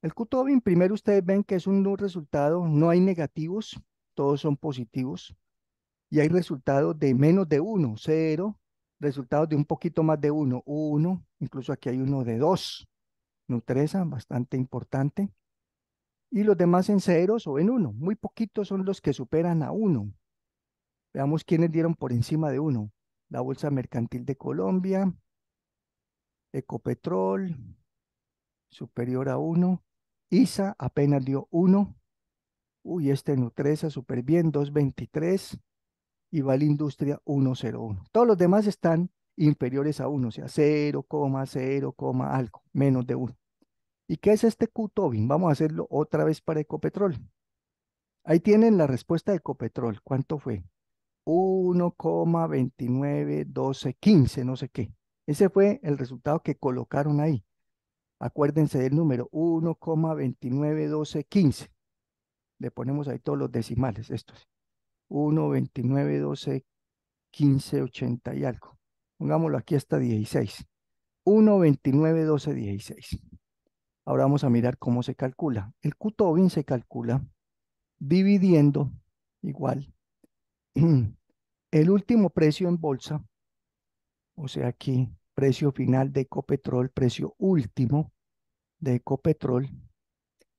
El Qtobin, primero ustedes ven que es un resultado, no hay negativos, todos son positivos, y hay resultados de menos de 1, 0, resultados de un poquito más de uno, uno, incluso aquí hay uno de dos, Nutresa, bastante importante. Y los demás en ceros o en uno, muy poquitos son los que superan a uno. Veamos quiénes dieron por encima de uno. La Bolsa Mercantil de Colombia, Ecopetrol, superior a uno. ISA apenas dio uno. Uy, este Nutresa súper bien, 223 y la industria 101. Todos los demás están inferiores a 1, o sea, 0,0 algo, menos de 1. ¿Y qué es este Q-Tobin? Vamos a hacerlo otra vez para Ecopetrol. Ahí tienen la respuesta de Ecopetrol. ¿Cuánto fue? 1,291215, no sé qué. Ese fue el resultado que colocaron ahí. Acuérdense del número 1,291215. Le ponemos ahí todos los decimales, estos. 1, 29, 12, 15, 80 y algo. Pongámoslo aquí hasta 16. 1, 29, 12, 16. Ahora vamos a mirar cómo se calcula. El q se calcula dividiendo igual el último precio en bolsa, o sea aquí, precio final de Ecopetrol, precio último de Ecopetrol,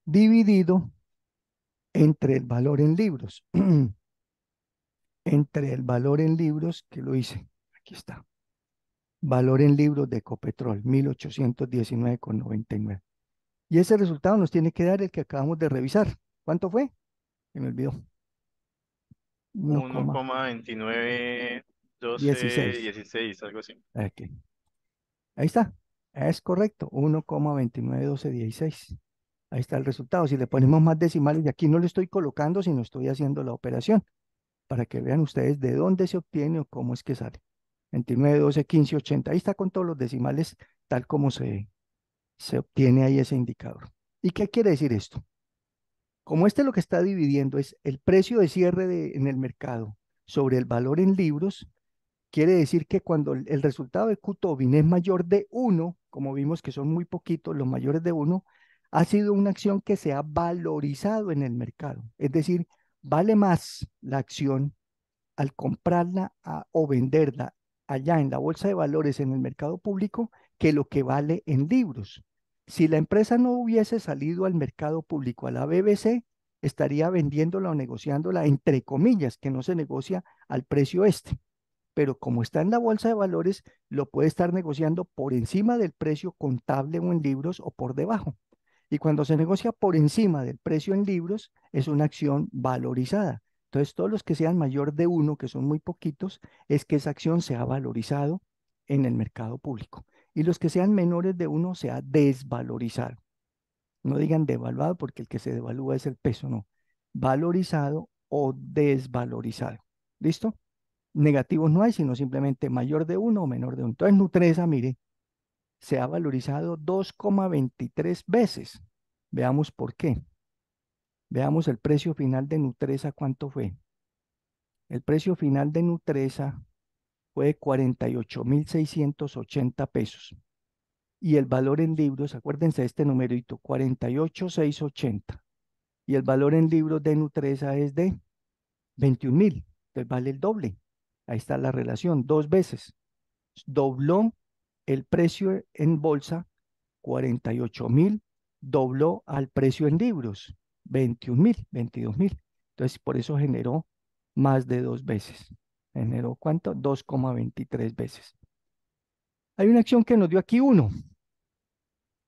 dividido entre el valor en libros. entre el valor en libros, que lo hice, aquí está, valor en libros de Ecopetrol, 1819,99. Y ese resultado nos tiene que dar el que acabamos de revisar. ¿Cuánto fue? Se me olvidó. dieciséis. algo así. Ahí está. Es correcto. 1,291216. Ahí está el resultado. Si le ponemos más decimales, y aquí no lo estoy colocando, sino estoy haciendo la operación para que vean ustedes de dónde se obtiene o cómo es que sale. 29, 12, 15, 80. Ahí está con todos los decimales tal como se, se obtiene ahí ese indicador. ¿Y qué quiere decir esto? Como este lo que está dividiendo es el precio de cierre en el mercado sobre el valor en libros, quiere decir que cuando el resultado de q es mayor de 1, como vimos que son muy poquitos los mayores de 1, ha sido una acción que se ha valorizado en el mercado. Es decir, vale más la acción al comprarla o venderla allá en la bolsa de valores en el mercado público que lo que vale en libros. Si la empresa no hubiese salido al mercado público, a la BBC, estaría vendiéndola o negociándola, entre comillas, que no se negocia al precio este. Pero como está en la bolsa de valores, lo puede estar negociando por encima del precio contable o en libros o por debajo. Y cuando se negocia por encima del precio en libros, es una acción valorizada. Entonces, todos los que sean mayor de uno, que son muy poquitos, es que esa acción se ha valorizado en el mercado público. Y los que sean menores de uno, se ha desvalorizado. No digan devaluado, porque el que se devalúa es el peso, no. Valorizado o desvalorizado. ¿Listo? Negativos no hay, sino simplemente mayor de uno o menor de uno. Entonces, Nutresa, mire, se ha valorizado 2,23 veces. Veamos por qué. Veamos el precio final de Nutresa, cuánto fue. El precio final de Nutresa fue de 48.680 pesos. Y el valor en libros, acuérdense de este numerito, 48.680. Y el valor en libros de Nutresa es de 21.000. Entonces vale el doble. Ahí está la relación, dos veces. Dobló el precio en bolsa, 48 mil, dobló al precio en libros, 21 mil, 22 mil. Entonces, por eso generó más de dos veces. Generó cuánto? 2,23 veces. Hay una acción que nos dio aquí uno.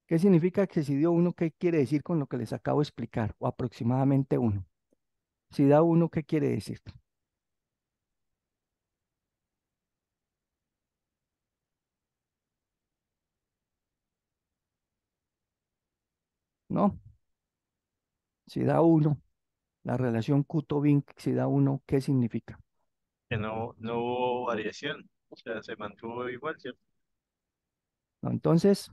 ¿Qué significa que si dio uno? ¿Qué quiere decir con lo que les acabo de explicar? O aproximadamente uno. Si da uno, ¿qué quiere decir? ¿no? Si da uno, la relación q se si da uno, ¿qué significa? Que no, hubo variación, o sea, se mantuvo igual, ¿cierto? entonces,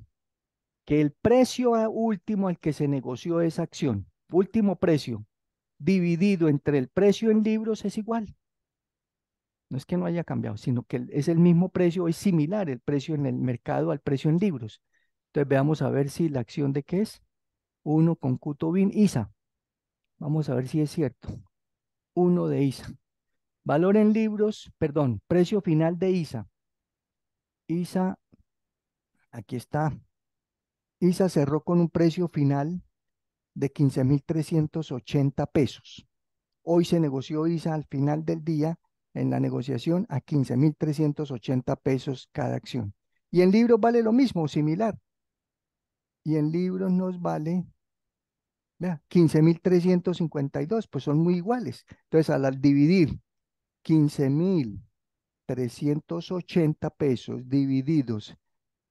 que el precio último al que se negoció esa acción, último precio, dividido entre el precio en libros es igual. No es que no haya cambiado, sino que es el mismo precio, es similar el precio en el mercado al precio en libros. Entonces veamos a ver si la acción de qué es. Uno con Cutobin ISA. Vamos a ver si es cierto. Uno de ISA. Valor en libros, perdón, precio final de ISA. ISA, aquí está. ISA cerró con un precio final de 15.380 pesos. Hoy se negoció ISA al final del día en la negociación a 15.380 pesos cada acción. Y en libros vale lo mismo, similar. Y en libros nos vale 15.352, pues son muy iguales. Entonces, al dividir 15.380 pesos divididos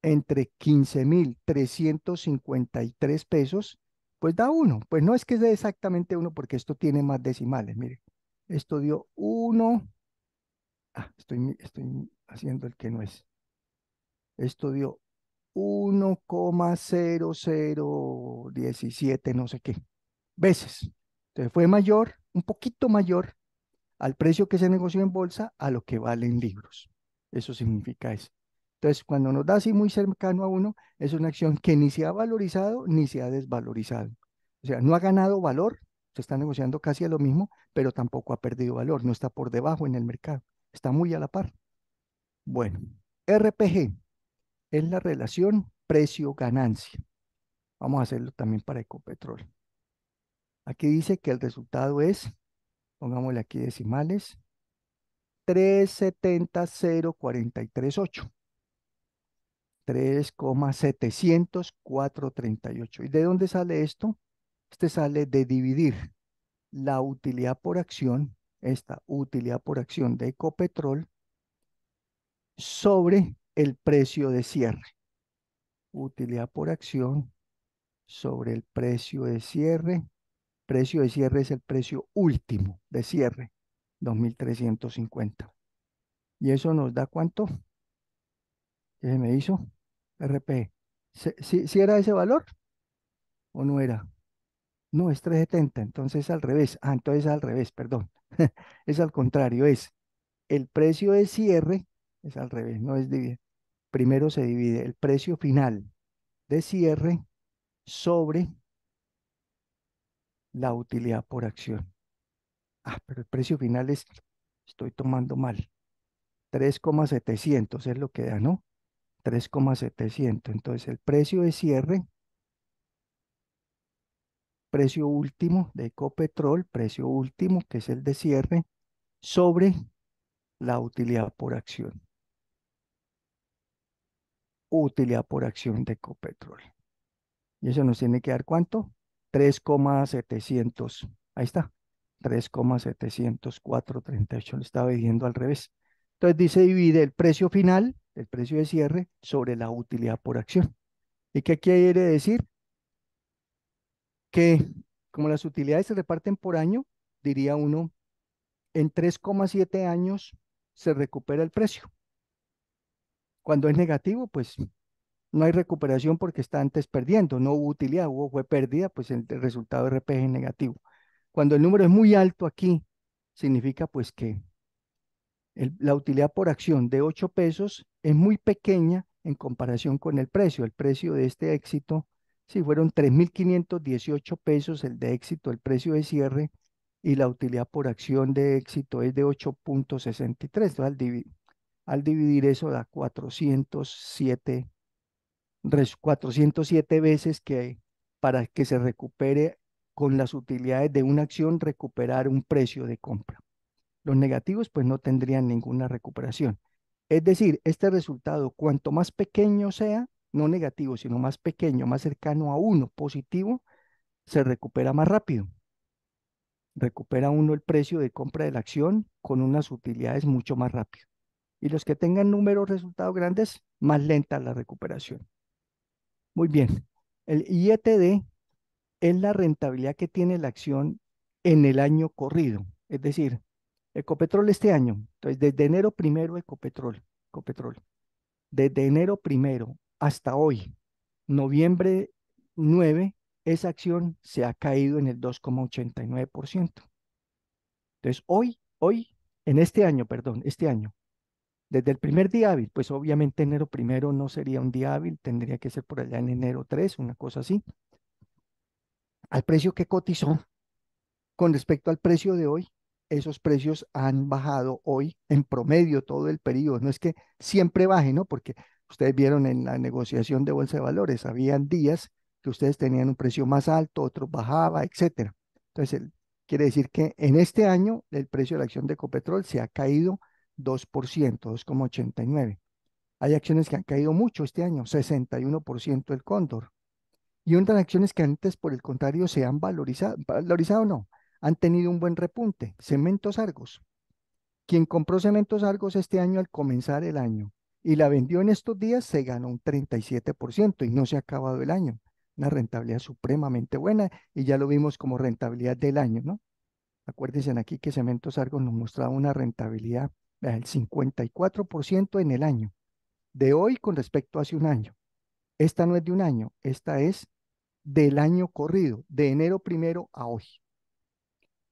entre 15.353 pesos, pues da uno. Pues no es que sea exactamente uno, porque esto tiene más decimales. Mire, esto dio uno. Ah, estoy, estoy haciendo el que no es. Esto dio 1,0017 no sé qué veces. Entonces fue mayor, un poquito mayor al precio que se negoció en bolsa a lo que valen libros. Eso significa eso. Entonces, cuando nos da así muy cercano a uno, es una acción que ni se ha valorizado ni se ha desvalorizado. O sea, no ha ganado valor, se está negociando casi a lo mismo, pero tampoco ha perdido valor, no está por debajo en el mercado, está muy a la par. Bueno, RPG, es la relación precio-ganancia. Vamos a hacerlo también para Ecopetrol. Aquí dice que el resultado es, pongámosle aquí decimales, 3700438. 3,70438. ¿Y de dónde sale esto? Este sale de dividir la utilidad por acción, esta utilidad por acción de Ecopetrol, sobre el precio de cierre. Utilidad por acción sobre el precio de cierre. Precio de cierre es el precio último de cierre, 2350. ¿Y eso nos da cuánto? ¿Qué se me hizo? RP. E. ¿Si, era ese valor o no era? No, es 370, entonces al revés. Ah, entonces al revés, perdón. es al contrario, es el precio de cierre, es al revés, no es dividido primero se divide el precio final de cierre sobre la utilidad por acción. Ah, pero el precio final es, estoy tomando mal, 3,700 es lo que da, ¿no? 3,700. Entonces el precio de cierre, precio último de Ecopetrol, precio último que es el de cierre, sobre la utilidad por acción utilidad por acción de Ecopetrol. Y eso nos tiene que dar cuánto? 3,700. Ahí está. 3,70438. Lo estaba diciendo al revés. Entonces dice divide el precio final, el precio de cierre, sobre la utilidad por acción. ¿Y qué quiere decir? Que como las utilidades se reparten por año, diría uno, en 3,7 años se recupera el precio. Cuando es negativo, pues no hay recuperación porque está antes perdiendo, no hubo utilidad, hubo, fue pérdida, pues el resultado de RPG es negativo. Cuando el número es muy alto aquí, significa pues que la utilidad por acción de 8 pesos es muy pequeña en comparación con el precio. El precio de este éxito, si fueron 3.518 pesos el de éxito, el precio de cierre, y la utilidad por acción de éxito es de 8.63. Entonces, al, al dividir eso da 407, 407 veces que para que se recupere con las utilidades de una acción recuperar un precio de compra. Los negativos pues no tendrían ninguna recuperación. Es decir, este resultado, cuanto más pequeño sea, no negativo, sino más pequeño, más cercano a uno, positivo, se recupera más rápido. Recupera uno el precio de compra de la acción con unas utilidades mucho más rápido y los que tengan números, resultados grandes, más lenta la recuperación. Muy bien, el IETD es la rentabilidad que tiene la acción en el año corrido, es decir, Ecopetrol este año, entonces desde enero primero Ecopetrol, Ecopetrol, desde enero primero hasta hoy, noviembre 9, esa acción se ha caído en el 2,89%. Entonces hoy, hoy, en este año, perdón, este año, desde el primer día hábil, pues obviamente enero primero no sería un día hábil, tendría que ser por allá en enero 3, una cosa así. Al precio que cotizó, con respecto al precio de hoy, esos precios han bajado hoy en promedio todo el periodo. No es que siempre baje, ¿no? Porque ustedes vieron en la negociación de Bolsa de Valores, habían días que ustedes tenían un precio más alto, otro bajaba, etcétera. Entonces, quiere decir que en este año el precio de la acción de Ecopetrol se ha caído 2%, 2,89. Hay acciones que han caído mucho este año, 61% el cóndor. Y otras acciones que antes, por el contrario, se han valorizado, valorizado no, han tenido un buen repunte. Cementos Argos. Quien compró Cementos Argos este año al comenzar el año y la vendió en estos días, se ganó un 37% y no se ha acabado el año. Una rentabilidad supremamente buena y ya lo vimos como rentabilidad del año, ¿no? Acuérdense aquí que Cementos Argos nos mostraba una rentabilidad el 54% en el año, de hoy con respecto a hace un año. Esta no es de un año, esta es del año corrido, de enero primero a hoy.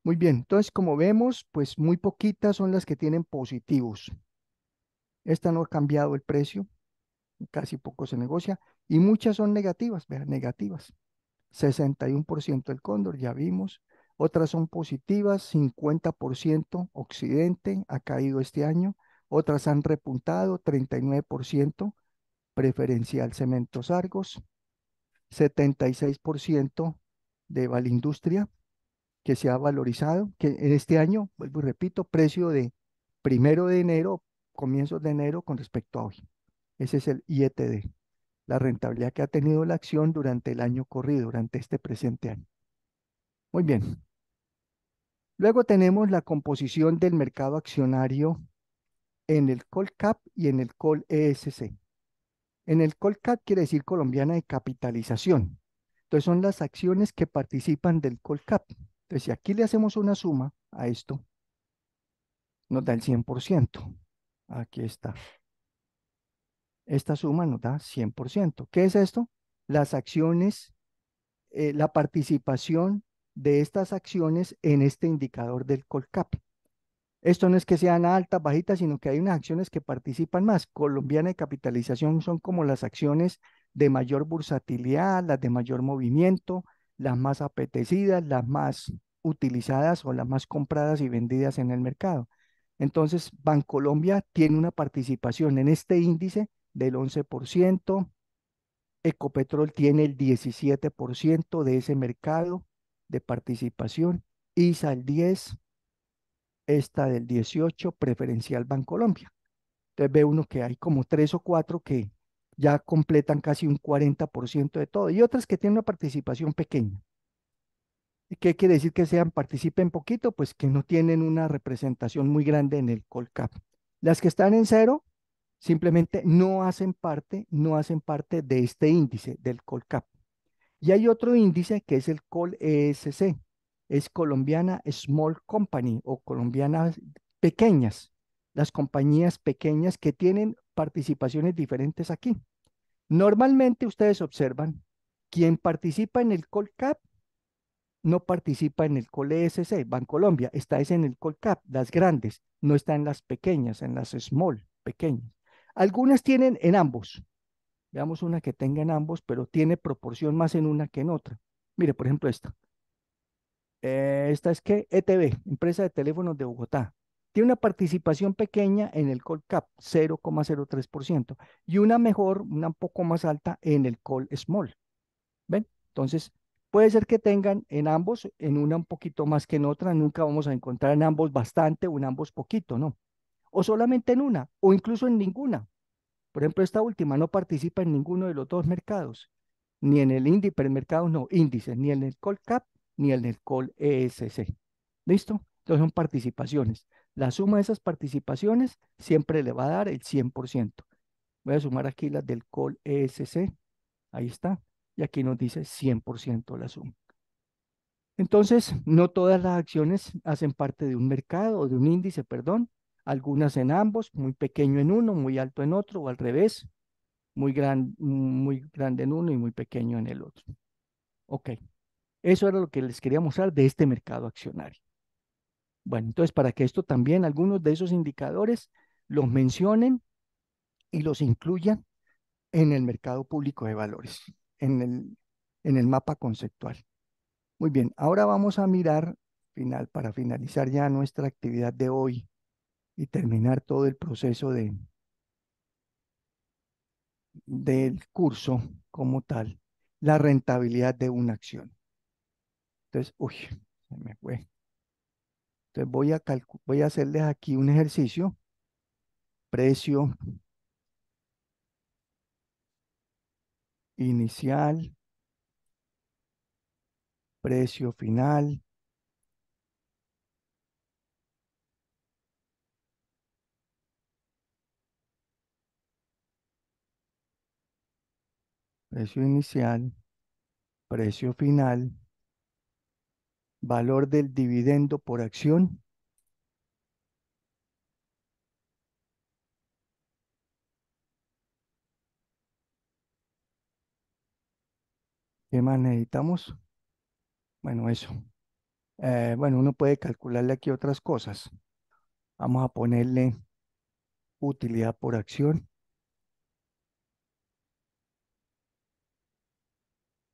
Muy bien, entonces como vemos, pues muy poquitas son las que tienen positivos. Esta no ha cambiado el precio, casi poco se negocia, y muchas son negativas, vean, negativas. 61% del cóndor, ya vimos, otras son positivas, 50% Occidente ha caído este año, otras han repuntado, 39% preferencial Cementos Argos, 76% de Valindustria que se ha valorizado, que en este año, vuelvo y repito, precio de primero de enero, comienzos de enero con respecto a hoy. Ese es el IETD, la rentabilidad que ha tenido la acción durante el año corrido, durante este presente año. Muy bien, Luego tenemos la composición del mercado accionario en el Colcap y en el ColESC. En el Colcap quiere decir colombiana de capitalización. Entonces son las acciones que participan del Colcap. Entonces si aquí le hacemos una suma a esto, nos da el 100%. Aquí está. Esta suma nos da 100%. ¿Qué es esto? Las acciones, eh, la participación de estas acciones en este indicador del Colcap. Esto no es que sean altas, bajitas, sino que hay unas acciones que participan más. Colombiana y capitalización son como las acciones de mayor bursatilidad las de mayor movimiento, las más apetecidas, las más utilizadas o las más compradas y vendidas en el mercado. Entonces, Bancolombia tiene una participación en este índice del 11%, Ecopetrol tiene el 17% de ese mercado, de participación, ISA el 10, esta del 18, preferencial Bancolombia. Entonces ve uno que hay como tres o cuatro que ya completan casi un 40% de todo y otras que tienen una participación pequeña. ¿Y qué quiere decir que sean participen poquito? Pues que no tienen una representación muy grande en el COLCAP. Las que están en cero simplemente no hacen parte, no hacen parte de este índice del COLCAP. Y hay otro índice que es el COL ESC, es Colombiana Small Company o colombianas pequeñas, las compañías pequeñas que tienen participaciones diferentes aquí. Normalmente ustedes observan, quien participa en el COLCAP no participa en el COLESC, Bancolombia, está es en el COLCAP, las grandes, no está en las pequeñas, en las small, pequeñas. Algunas tienen en ambos, Veamos una que tenga en ambos, pero tiene proporción más en una que en otra. Mire, por ejemplo, esta. Eh, esta es que ETB, empresa de teléfonos de Bogotá, tiene una participación pequeña en el call cap, 0,03%, y una mejor, una un poco más alta en el call small. ¿Ven? Entonces, Puede ser que tengan en ambos, en una un poquito más que en otra, nunca vamos a encontrar en ambos bastante o en ambos poquito, ¿no? O solamente en una, o incluso en ninguna. Por ejemplo, esta última no participa en ninguno de los dos mercados, ni en el índice, pero no, ni en el cap, ni en el call ESC. ¿Listo? Entonces son participaciones. La suma de esas participaciones siempre le va a dar el 100%. Voy a sumar aquí las del call ESC. Ahí está. Y aquí nos dice 100% la suma. Entonces, no todas las acciones hacen parte de un mercado o de un índice, perdón, algunas en ambos, muy pequeño en uno, muy alto en otro o al revés, muy, gran, muy grande en uno y muy pequeño en el otro. Ok, eso era lo que les quería mostrar de este mercado accionario. Bueno, entonces para que esto también, algunos de esos indicadores los mencionen y los incluyan en el mercado público de valores, en el, en el mapa conceptual. Muy bien, ahora vamos a mirar, final, para finalizar ya nuestra actividad de hoy, y terminar todo el proceso de, del curso como tal, la rentabilidad de una acción. Entonces, uy, se me fue. Entonces voy a, voy a hacerles aquí un ejercicio. Precio inicial, precio final, precio inicial, precio final, valor del dividendo por acción, ¿Qué más necesitamos? Bueno, eso. Eh, bueno, uno puede calcularle aquí otras cosas. Vamos a ponerle utilidad por acción.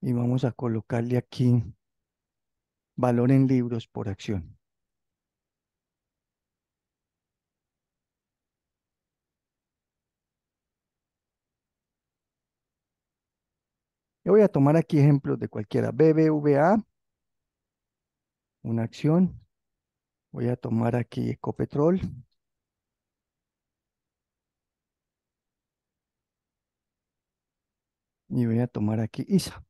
y vamos a colocarle aquí valor en libros por acción. Yo voy a tomar aquí ejemplos de cualquiera. BBVA, una acción. Voy a tomar aquí Ecopetrol. Y voy a tomar aquí ISA.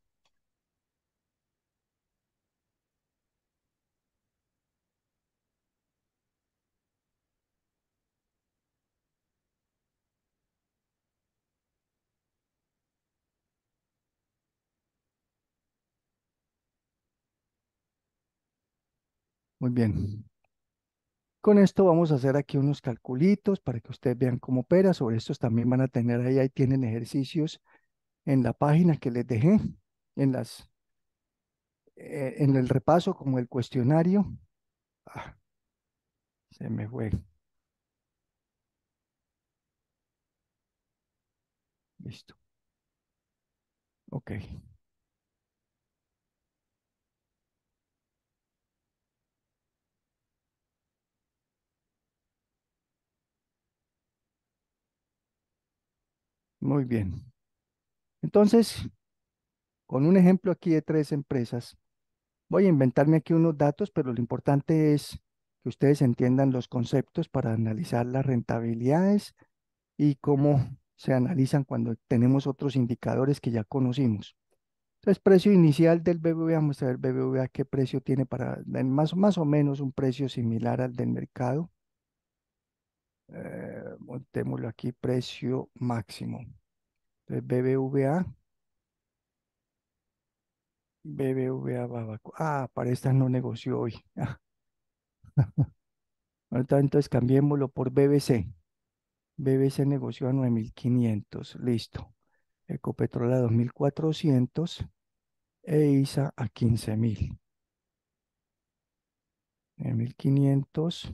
Muy bien. Con esto vamos a hacer aquí unos calculitos para que ustedes vean cómo opera. Sobre estos también van a tener ahí, ahí tienen ejercicios en la página que les dejé, en, las, eh, en el repaso como el cuestionario. Ah, se me fue. Listo. Ok. Muy bien. Entonces, con un ejemplo aquí de tres empresas, voy a inventarme aquí unos datos, pero lo importante es que ustedes entiendan los conceptos para analizar las rentabilidades y cómo se analizan cuando tenemos otros indicadores que ya conocimos. Entonces, precio inicial del BBVA, vamos a ver BBVA qué precio tiene para, más, más o menos un precio similar al del mercado montémoslo eh, aquí, precio máximo. Entonces, BBVA. BBVA Ah, para estas no negoció hoy. entonces cambiémoslo por BBC. BBC negoció a 9.500. Listo. Ecopetrol a 2.400 e ISA a 15.000. 9.500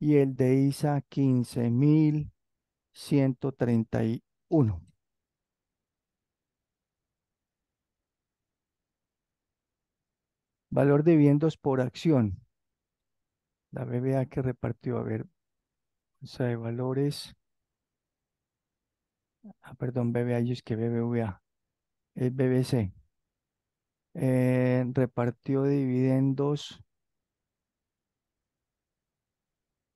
y el de ISA 15131. Valor de dividendos por acción. La BBA que repartió, a ver, bolsa de valores. Ah, perdón, BBA, yo es que BBVA. Es BBC. Eh, repartió dividendos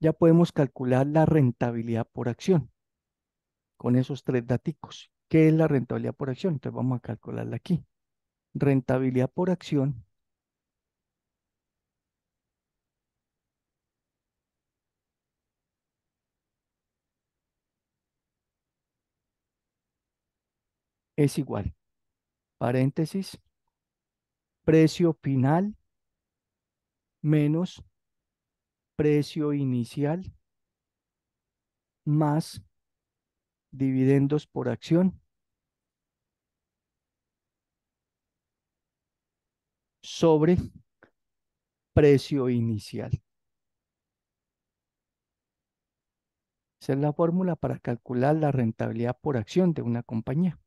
ya podemos calcular la rentabilidad por acción con esos tres daticos. ¿Qué es la rentabilidad por acción? Entonces vamos a calcularla aquí. Rentabilidad por acción es igual. Paréntesis. Precio final menos precio inicial más dividendos por acción sobre precio inicial. Esa es la fórmula para calcular la rentabilidad por acción de una compañía.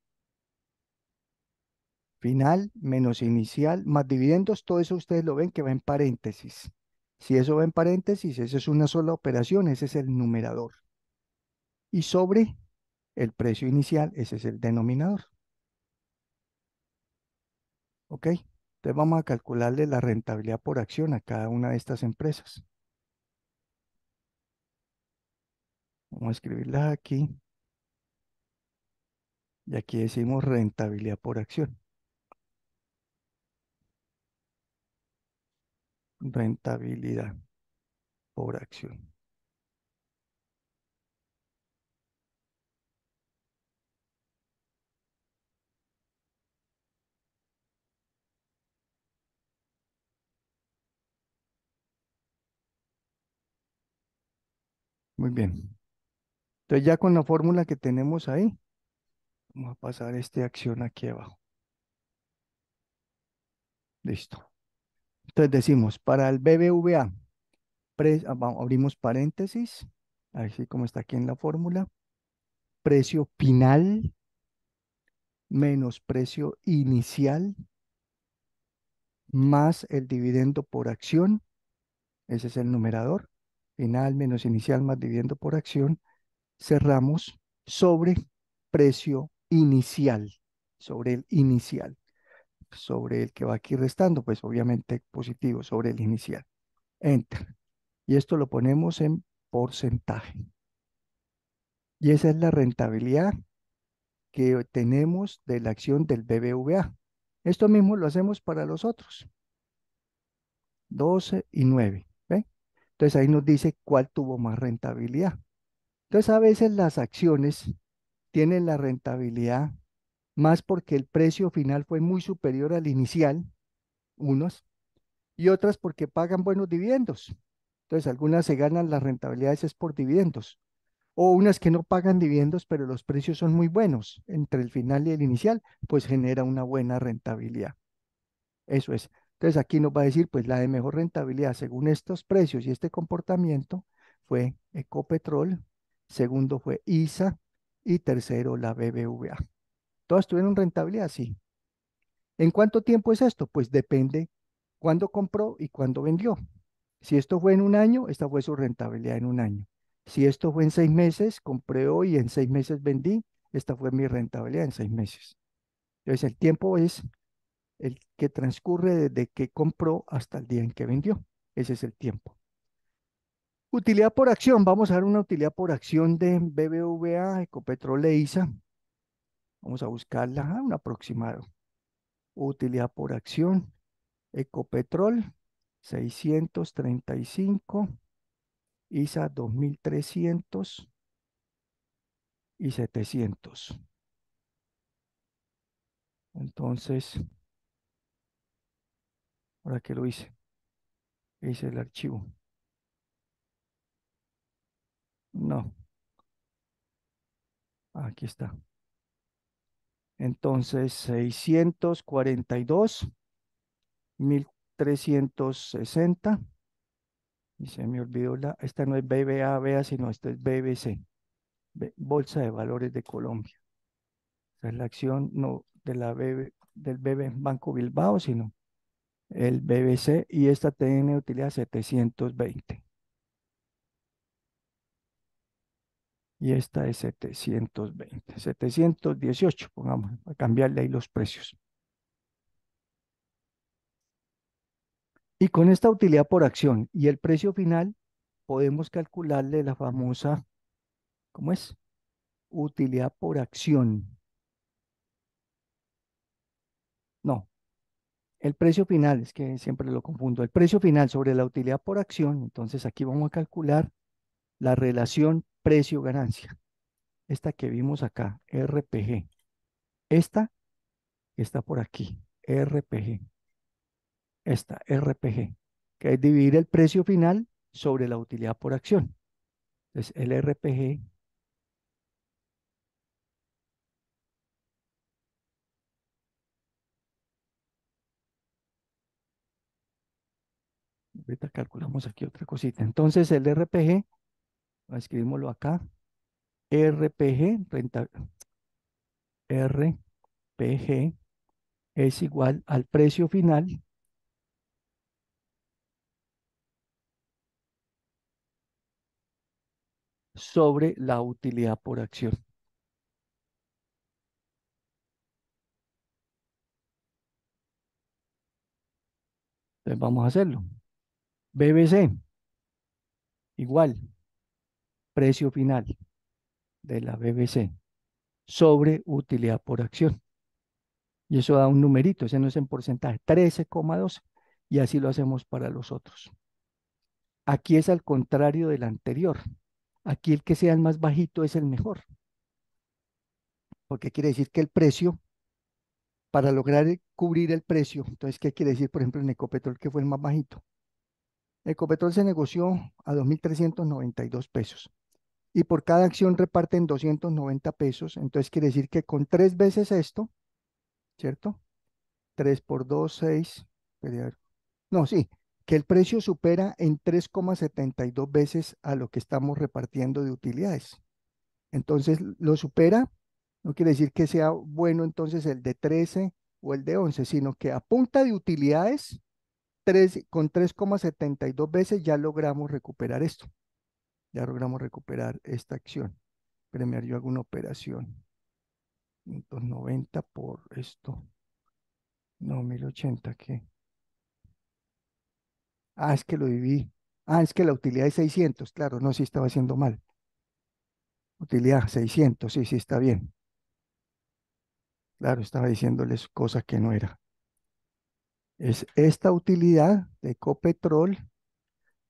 Final menos inicial más dividendos, todo eso ustedes lo ven que va en paréntesis. Si eso va en paréntesis, esa es una sola operación, ese es el numerador. Y sobre el precio inicial, ese es el denominador. ¿Ok? Entonces vamos a calcularle la rentabilidad por acción a cada una de estas empresas. Vamos a escribirla aquí. Y aquí decimos rentabilidad por acción. Rentabilidad por acción. Muy bien. Entonces ya con la fórmula que tenemos ahí, vamos a pasar esta acción aquí abajo. Listo. Entonces decimos, para el BBVA, ah, abrimos paréntesis, así como está aquí en la fórmula, precio final menos precio inicial más el dividendo por acción, ese es el numerador, final menos inicial más dividendo por acción, cerramos sobre precio inicial, sobre el inicial sobre el que va aquí restando, pues obviamente positivo sobre el inicial. Enter. Y esto lo ponemos en porcentaje. Y esa es la rentabilidad que tenemos de la acción del BBVA. Esto mismo lo hacemos para los otros. 12 y 9. Entonces ahí nos dice cuál tuvo más rentabilidad. Entonces a veces las acciones tienen la rentabilidad más porque el precio final fue muy superior al inicial, unos, y otras porque pagan buenos dividendos. Entonces, algunas se ganan las rentabilidades es por dividendos, o unas que no pagan dividendos, pero los precios son muy buenos entre el final y el inicial, pues genera una buena rentabilidad. Eso es. Entonces, aquí nos va a decir, pues la de mejor rentabilidad según estos precios y este comportamiento fue Ecopetrol, segundo fue ISA y tercero la BBVA. ¿Todas tuvieron rentabilidad? Sí. ¿En cuánto tiempo es esto? Pues depende cuándo compró y cuándo vendió. Si esto fue en un año, esta fue su rentabilidad en un año. Si esto fue en seis meses, compré hoy y en seis meses vendí, esta fue mi rentabilidad en seis meses. Entonces el tiempo es el que transcurre desde que compró hasta el día en que vendió. Ese es el tiempo. Utilidad por acción. Vamos a ver una utilidad por acción de BBVA, Ecopetrol e ISA. Vamos a buscarla, un aproximado. Utilidad por acción, Ecopetrol 635, ISA 2300 y 700. Entonces, ahora qué lo hice, hice el archivo. No. Aquí está. Entonces, 642, 1360. Y se me olvidó la, esta no es BBVA, sino esta es BBC, Bolsa de Valores de Colombia. es la acción no de la BB, del BB Banco Bilbao, sino el BBC y esta tiene utilidad 720. y esta es 720, 718, pongamos, a cambiarle ahí los precios. Y con esta utilidad por acción y el precio final, podemos calcularle la famosa, ¿cómo es? Utilidad por acción. No, el precio final, es que siempre lo confundo, el precio final sobre la utilidad por acción, entonces aquí vamos a calcular la relación precio-ganancia. Esta que vimos acá, RPG. Esta está por aquí, RPG. Esta, RPG, que es dividir el precio final sobre la utilidad por acción. Entonces, el RPG ahorita calculamos aquí otra cosita. Entonces el RPG escribímoslo acá, RPG, renta, RPG es igual al precio final sobre la utilidad por acción. Entonces vamos a hacerlo. BBC igual precio final de la BBC sobre utilidad por acción. Y eso da un numerito, ese no es en porcentaje, 13,2 y así lo hacemos para los otros. Aquí es al contrario del anterior. Aquí el que sea el más bajito es el mejor. Porque quiere decir que el precio, para lograr eh, cubrir el precio, entonces, ¿qué quiere decir, por ejemplo, en Ecopetrol, que fue el más bajito? Ecopetrol se negoció a 2.392 pesos y por cada acción reparten 290 pesos. Entonces quiere decir que con tres veces esto, ¿cierto? 3 por 2, 6. No, sí, que el precio supera en 3,72 veces a lo que estamos repartiendo de utilidades. Entonces lo supera, no quiere decir que sea bueno entonces el de 13 o el de 11, sino que a punta de utilidades, 3, con 3,72 veces ya logramos recuperar esto. Ya logramos recuperar esta acción. Premiar, yo hago una operación. 590 por esto. No, 1080, ¿qué? Ah, es que lo viví Ah, es que la utilidad es 600. Claro, no, sí estaba haciendo mal. Utilidad 600, sí, sí está bien. Claro, estaba diciéndoles cosas que no era. Es esta utilidad de Copetrol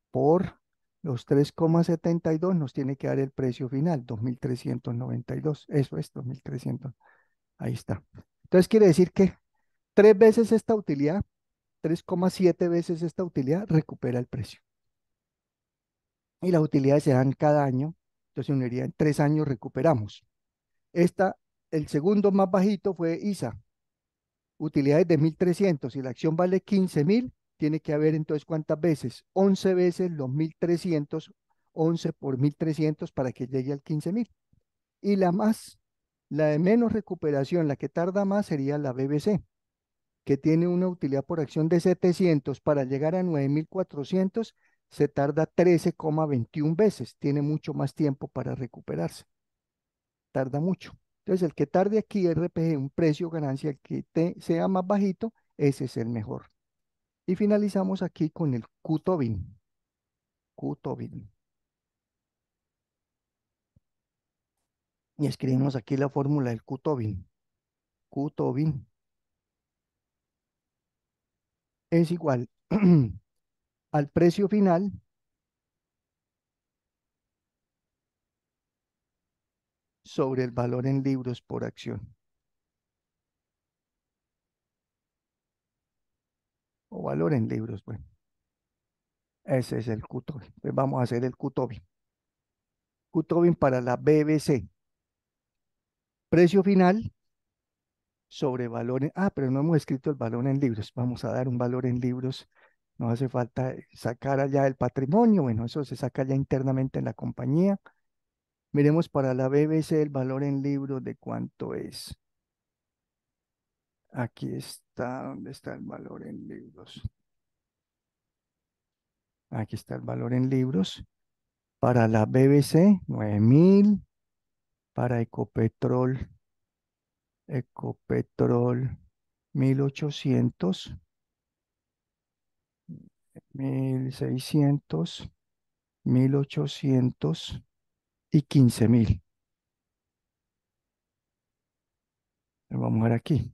por los 3,72 nos tiene que dar el precio final, 2.392. Eso es 2.300. Ahí está. Entonces quiere decir que tres veces esta utilidad, 3,7 veces esta utilidad recupera el precio. Y las utilidades se dan cada año. Entonces uniría en tres años recuperamos. Esta, el segundo más bajito fue ISA. Utilidades de 1.300. Si la acción vale 15.000, tiene que haber entonces cuántas veces? 11 veces los 1300, 11 por 1300 para que llegue al 15000. Y la más, la de menos recuperación, la que tarda más sería la BBC, que tiene una utilidad por acción de 700 para llegar a 9400 se tarda 13,21 veces, tiene mucho más tiempo para recuperarse. Tarda mucho. Entonces, el que tarde aquí RPG, un precio ganancia, el que sea más bajito, ese es el mejor. Y finalizamos aquí con el Q-Tobin. Y escribimos aquí la fórmula del Q-Tobin. es igual al precio final sobre el valor en libros por acción. valor en libros. Bueno, ese es el Qtobin. Pues vamos a hacer el Qtobin. Qtobin para la BBC. Precio final sobre valor. ah, pero no hemos escrito el valor en libros. Vamos a dar un valor en libros. No hace falta sacar allá el patrimonio. Bueno, eso se saca ya internamente en la compañía. Miremos para la BBC el valor en libros de cuánto es. Aquí está donde está el valor en libros. Aquí está el valor en libros. Para la BBC, 9000. Para Ecopetrol, Ecopetrol, 1800. 1600, 1800 y 15000. Vamos a ver aquí.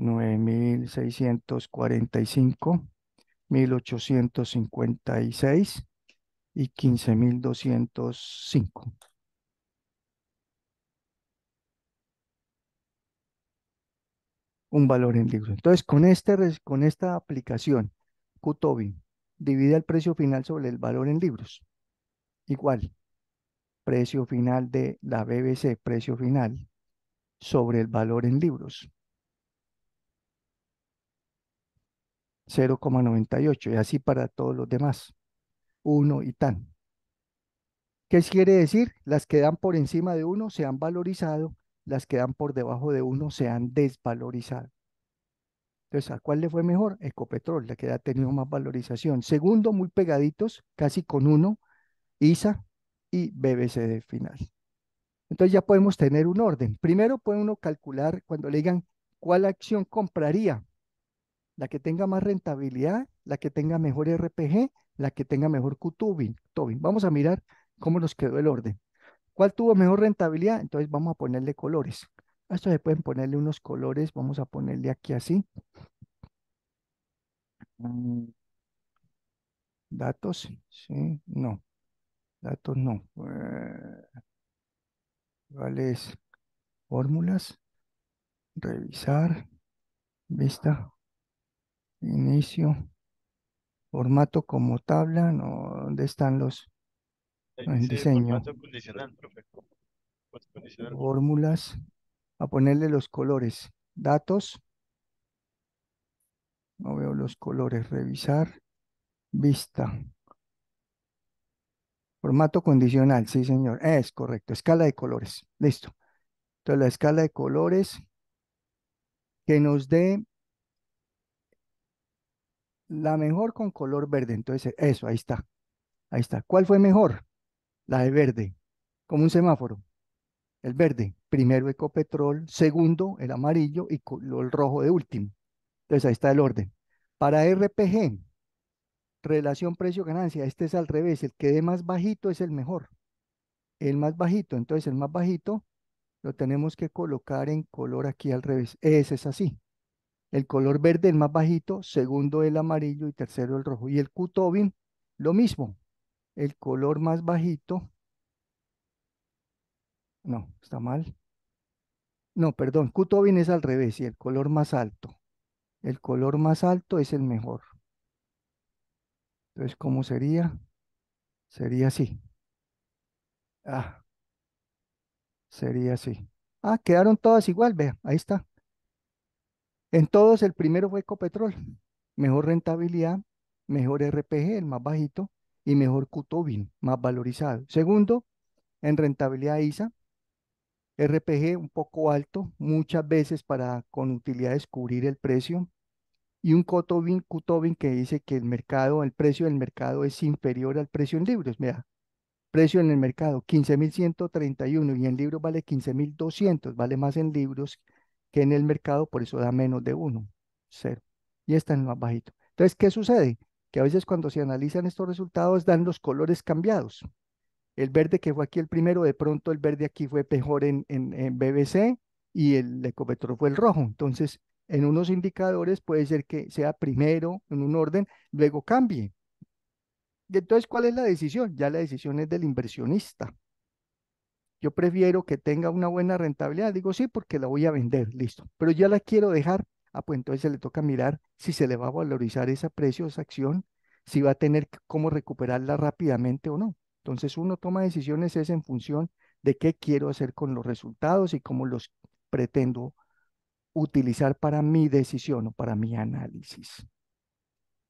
9.645, 1.856 y 15.205. Un valor en libros. Entonces, con, este con esta aplicación, Kutobi, divide el precio final sobre el valor en libros. Igual, precio final de la BBC, precio final sobre el valor en libros. 0,98 y así para todos los demás, 1 y tan. ¿Qué quiere decir? Las que dan por encima de 1 se han valorizado, las que dan por debajo de 1 se han desvalorizado. Entonces, ¿a cuál le fue mejor? Ecopetrol, la que ha tenido más valorización. Segundo, muy pegaditos, casi con 1, ISA y BBC final. Entonces ya podemos tener un orden. Primero puede uno calcular cuando le digan cuál acción compraría la que tenga más rentabilidad, la que tenga mejor RPG, la que tenga mejor Qtubing. Tobin. Vamos a mirar cómo nos quedó el orden. ¿Cuál tuvo mejor rentabilidad? Entonces vamos a ponerle colores. A esto se pueden ponerle unos colores. Vamos a ponerle aquí así. Mm. Datos, sí, no. Datos no. Eh, ¿Cuáles? Fórmulas. Revisar. Vista. Inicio. Formato como tabla, no, ¿dónde están los diseños? Eh, diseño? Formato condicional, Fórmulas. A ponerle los colores. Datos. No veo los colores. Revisar. Vista. Formato condicional, sí, señor. Es correcto. Escala de colores. Listo. Entonces, la escala de colores que nos dé la mejor con color verde. Entonces, eso, ahí está. Ahí está. ¿Cuál fue mejor? La de verde, como un semáforo. El verde, primero Ecopetrol, segundo el amarillo y el rojo de último. Entonces, ahí está el orden. Para RPG, relación precio-ganancia, este es al revés. El que dé más bajito es el mejor. El más bajito, entonces el más bajito lo tenemos que colocar en color aquí al revés. Ese es así. El color verde, el más bajito, segundo el amarillo y tercero el rojo. Y el Q-Tobin, lo mismo. El color más bajito. No, está mal. No, perdón, Q-Tobin es al revés y el color más alto. El color más alto es el mejor. Entonces, ¿cómo sería? Sería así. Ah, sería así. Ah, quedaron todas igual, vea, ahí está. En todos, el primero fue Ecopetrol. Mejor rentabilidad, mejor RPG, el más bajito, y mejor Qtobin, más valorizado. Segundo, en rentabilidad ISA, RPG un poco alto, muchas veces para con utilidad, descubrir el precio, y un cotobin Qtobin que dice que el mercado, el precio del mercado es inferior al precio en libros. Mira, precio en el mercado 15.131 y en libros vale 15.200, vale más en libros que en el mercado, por eso da menos de 1, 0. Y está en más bajito. Entonces, ¿qué sucede? Que a veces cuando se analizan estos resultados dan los colores cambiados. El verde que fue aquí el primero, de pronto el verde aquí fue mejor en, BBC y el ecopetrol fue el rojo. Entonces, en unos indicadores puede ser que sea primero en un orden, luego cambie. Entonces, ¿cuál es la decisión? Ya la decisión es del inversionista yo prefiero que tenga una buena rentabilidad. Digo, sí, porque la voy a vender, listo. Pero ya la quiero dejar. Ah, pues entonces se le toca mirar si se le va a valorizar esa precio, esa acción, si va a tener cómo recuperarla rápidamente o no. Entonces uno toma decisiones es en función de qué quiero hacer con los resultados y cómo los pretendo utilizar para mi decisión o para mi análisis.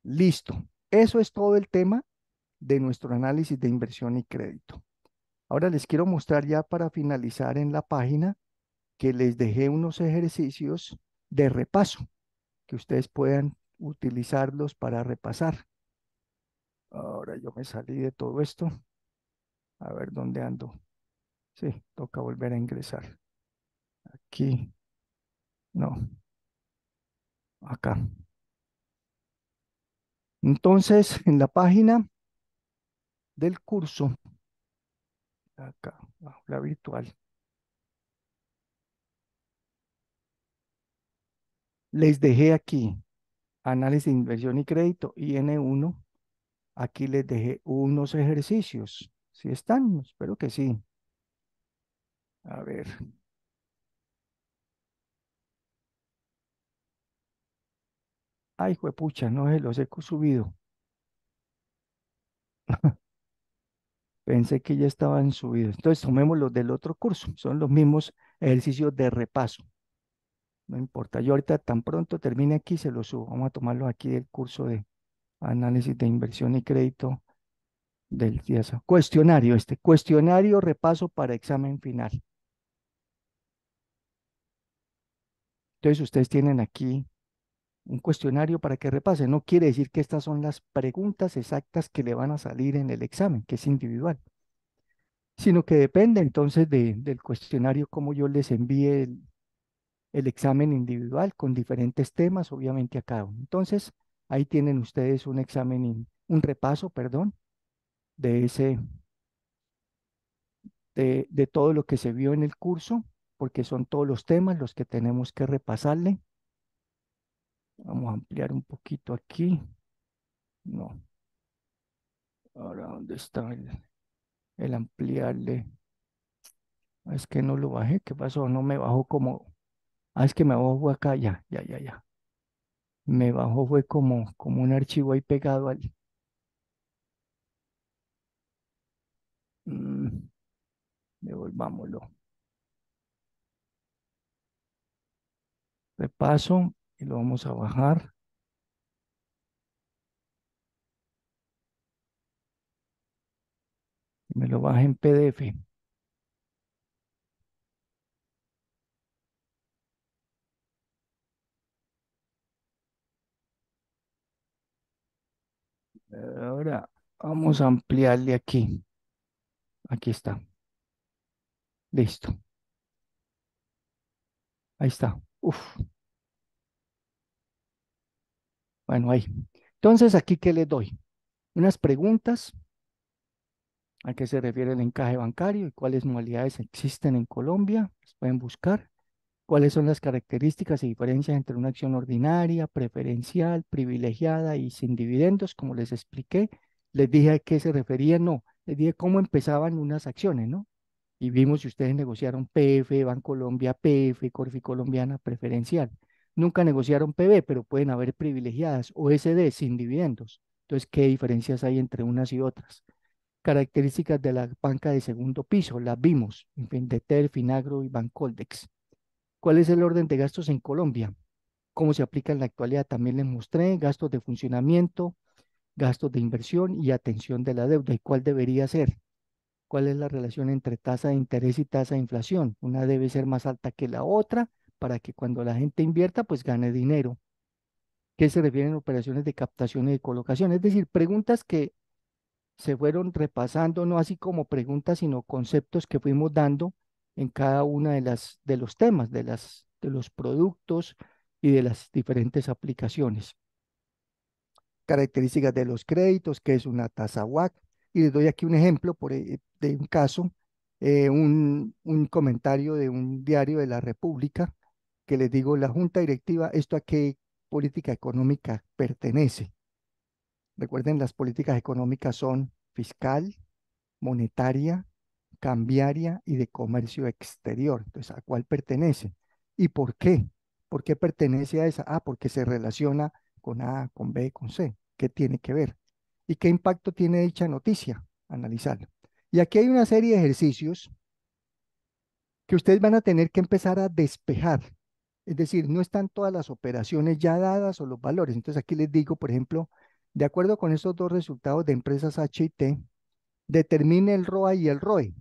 Listo. Eso es todo el tema de nuestro análisis de inversión y crédito. Ahora les quiero mostrar ya para finalizar en la página que les dejé unos ejercicios de repaso que ustedes puedan utilizarlos para repasar. Ahora yo me salí de todo esto. A ver dónde ando. Sí, toca volver a ingresar. Aquí. No. Acá. Entonces, en la página del curso Acá, aula virtual. Les dejé aquí análisis de inversión y crédito, IN1. Aquí les dejé unos ejercicios. Si están, espero que sí. A ver. Ay, juepucha, no se los he subido. pensé que ya estaban subidos. Entonces tomemos los del otro curso, son los mismos ejercicios de repaso. No importa, yo ahorita tan pronto termine aquí, se los subo. Vamos a tomarlo aquí del curso de análisis de inversión y crédito del CIASA. Cuestionario este, cuestionario repaso para examen final. Entonces ustedes tienen aquí un cuestionario para que repase. No quiere decir que estas son las preguntas exactas que le van a salir en el examen, que es individual, sino que depende entonces del cuestionario cómo yo les envíe el, examen individual con diferentes temas, obviamente a cada uno. Entonces, ahí tienen ustedes un examen, un repaso, perdón, de ese, de todo lo que se vio en el curso, porque son todos los temas los que tenemos que repasarle Vamos a ampliar un poquito aquí. No. Ahora, ¿dónde está el, ampliarle? Ah, es que no lo bajé. ¿Qué pasó? No me bajó como... Ah, es que me bajó acá. Ya, ya, ya, ya. Me bajó fue como, como un archivo ahí pegado al... Mm, devolvámoslo. Repaso y lo vamos a bajar. me lo baja en PDF. Ahora vamos a ampliarle aquí. Aquí está. Listo. Ahí está. Uf. Bueno, ahí. Entonces, aquí, ¿qué les doy? Unas preguntas. ¿A qué se refiere el encaje bancario y cuáles modalidades existen en Colombia? pueden buscar. ¿Cuáles son las características y diferencias entre una acción ordinaria, preferencial, privilegiada y sin dividendos? Como les expliqué, les dije a qué se refería, no, les dije cómo empezaban unas acciones, ¿no? Y vimos si ustedes negociaron PF, Colombia, PF, Corfi Colombiana, preferencial nunca negociaron PB, pero pueden haber privilegiadas o SD sin dividendos. Entonces, ¿qué diferencias hay entre unas y otras? Características de la banca de segundo piso, las vimos, en fin, de Finagro y Bancoldex. ¿Cuál es el orden de gastos en Colombia? ¿Cómo se aplica en la actualidad? También les mostré gastos de funcionamiento, gastos de inversión y atención de la deuda. ¿Y cuál debería ser? ¿Cuál es la relación entre tasa de interés y tasa de inflación? Una debe ser más alta que la otra para que cuando la gente invierta, pues gane dinero. que se refieren operaciones de captación y de colocación? Es decir, preguntas que se fueron repasando, no así como preguntas, sino conceptos que fuimos dando en cada una de las de los temas, de las de los productos y de las diferentes aplicaciones. Características de los créditos, que es una tasa WAC, y les doy aquí un ejemplo eh, de un caso, eh, un comentario de un diario de la República que les digo, la junta directiva, ¿esto a qué política económica pertenece? Recuerden, las políticas económicas son fiscal, monetaria, cambiaria y de comercio exterior. Entonces, ¿a cuál pertenece? ¿Y por qué? ¿Por qué pertenece a esa? A? Ah, porque se relaciona con A, con B, con C. ¿Qué tiene que ver? ¿Y qué impacto tiene dicha noticia? Analizarlo. Y aquí hay una serie de ejercicios que ustedes van a tener que empezar a despejar es decir, no están todas las operaciones ya dadas o los valores. Entonces aquí les digo, por ejemplo, de acuerdo con estos dos resultados de empresas H y T, determine el ROA y el ROE.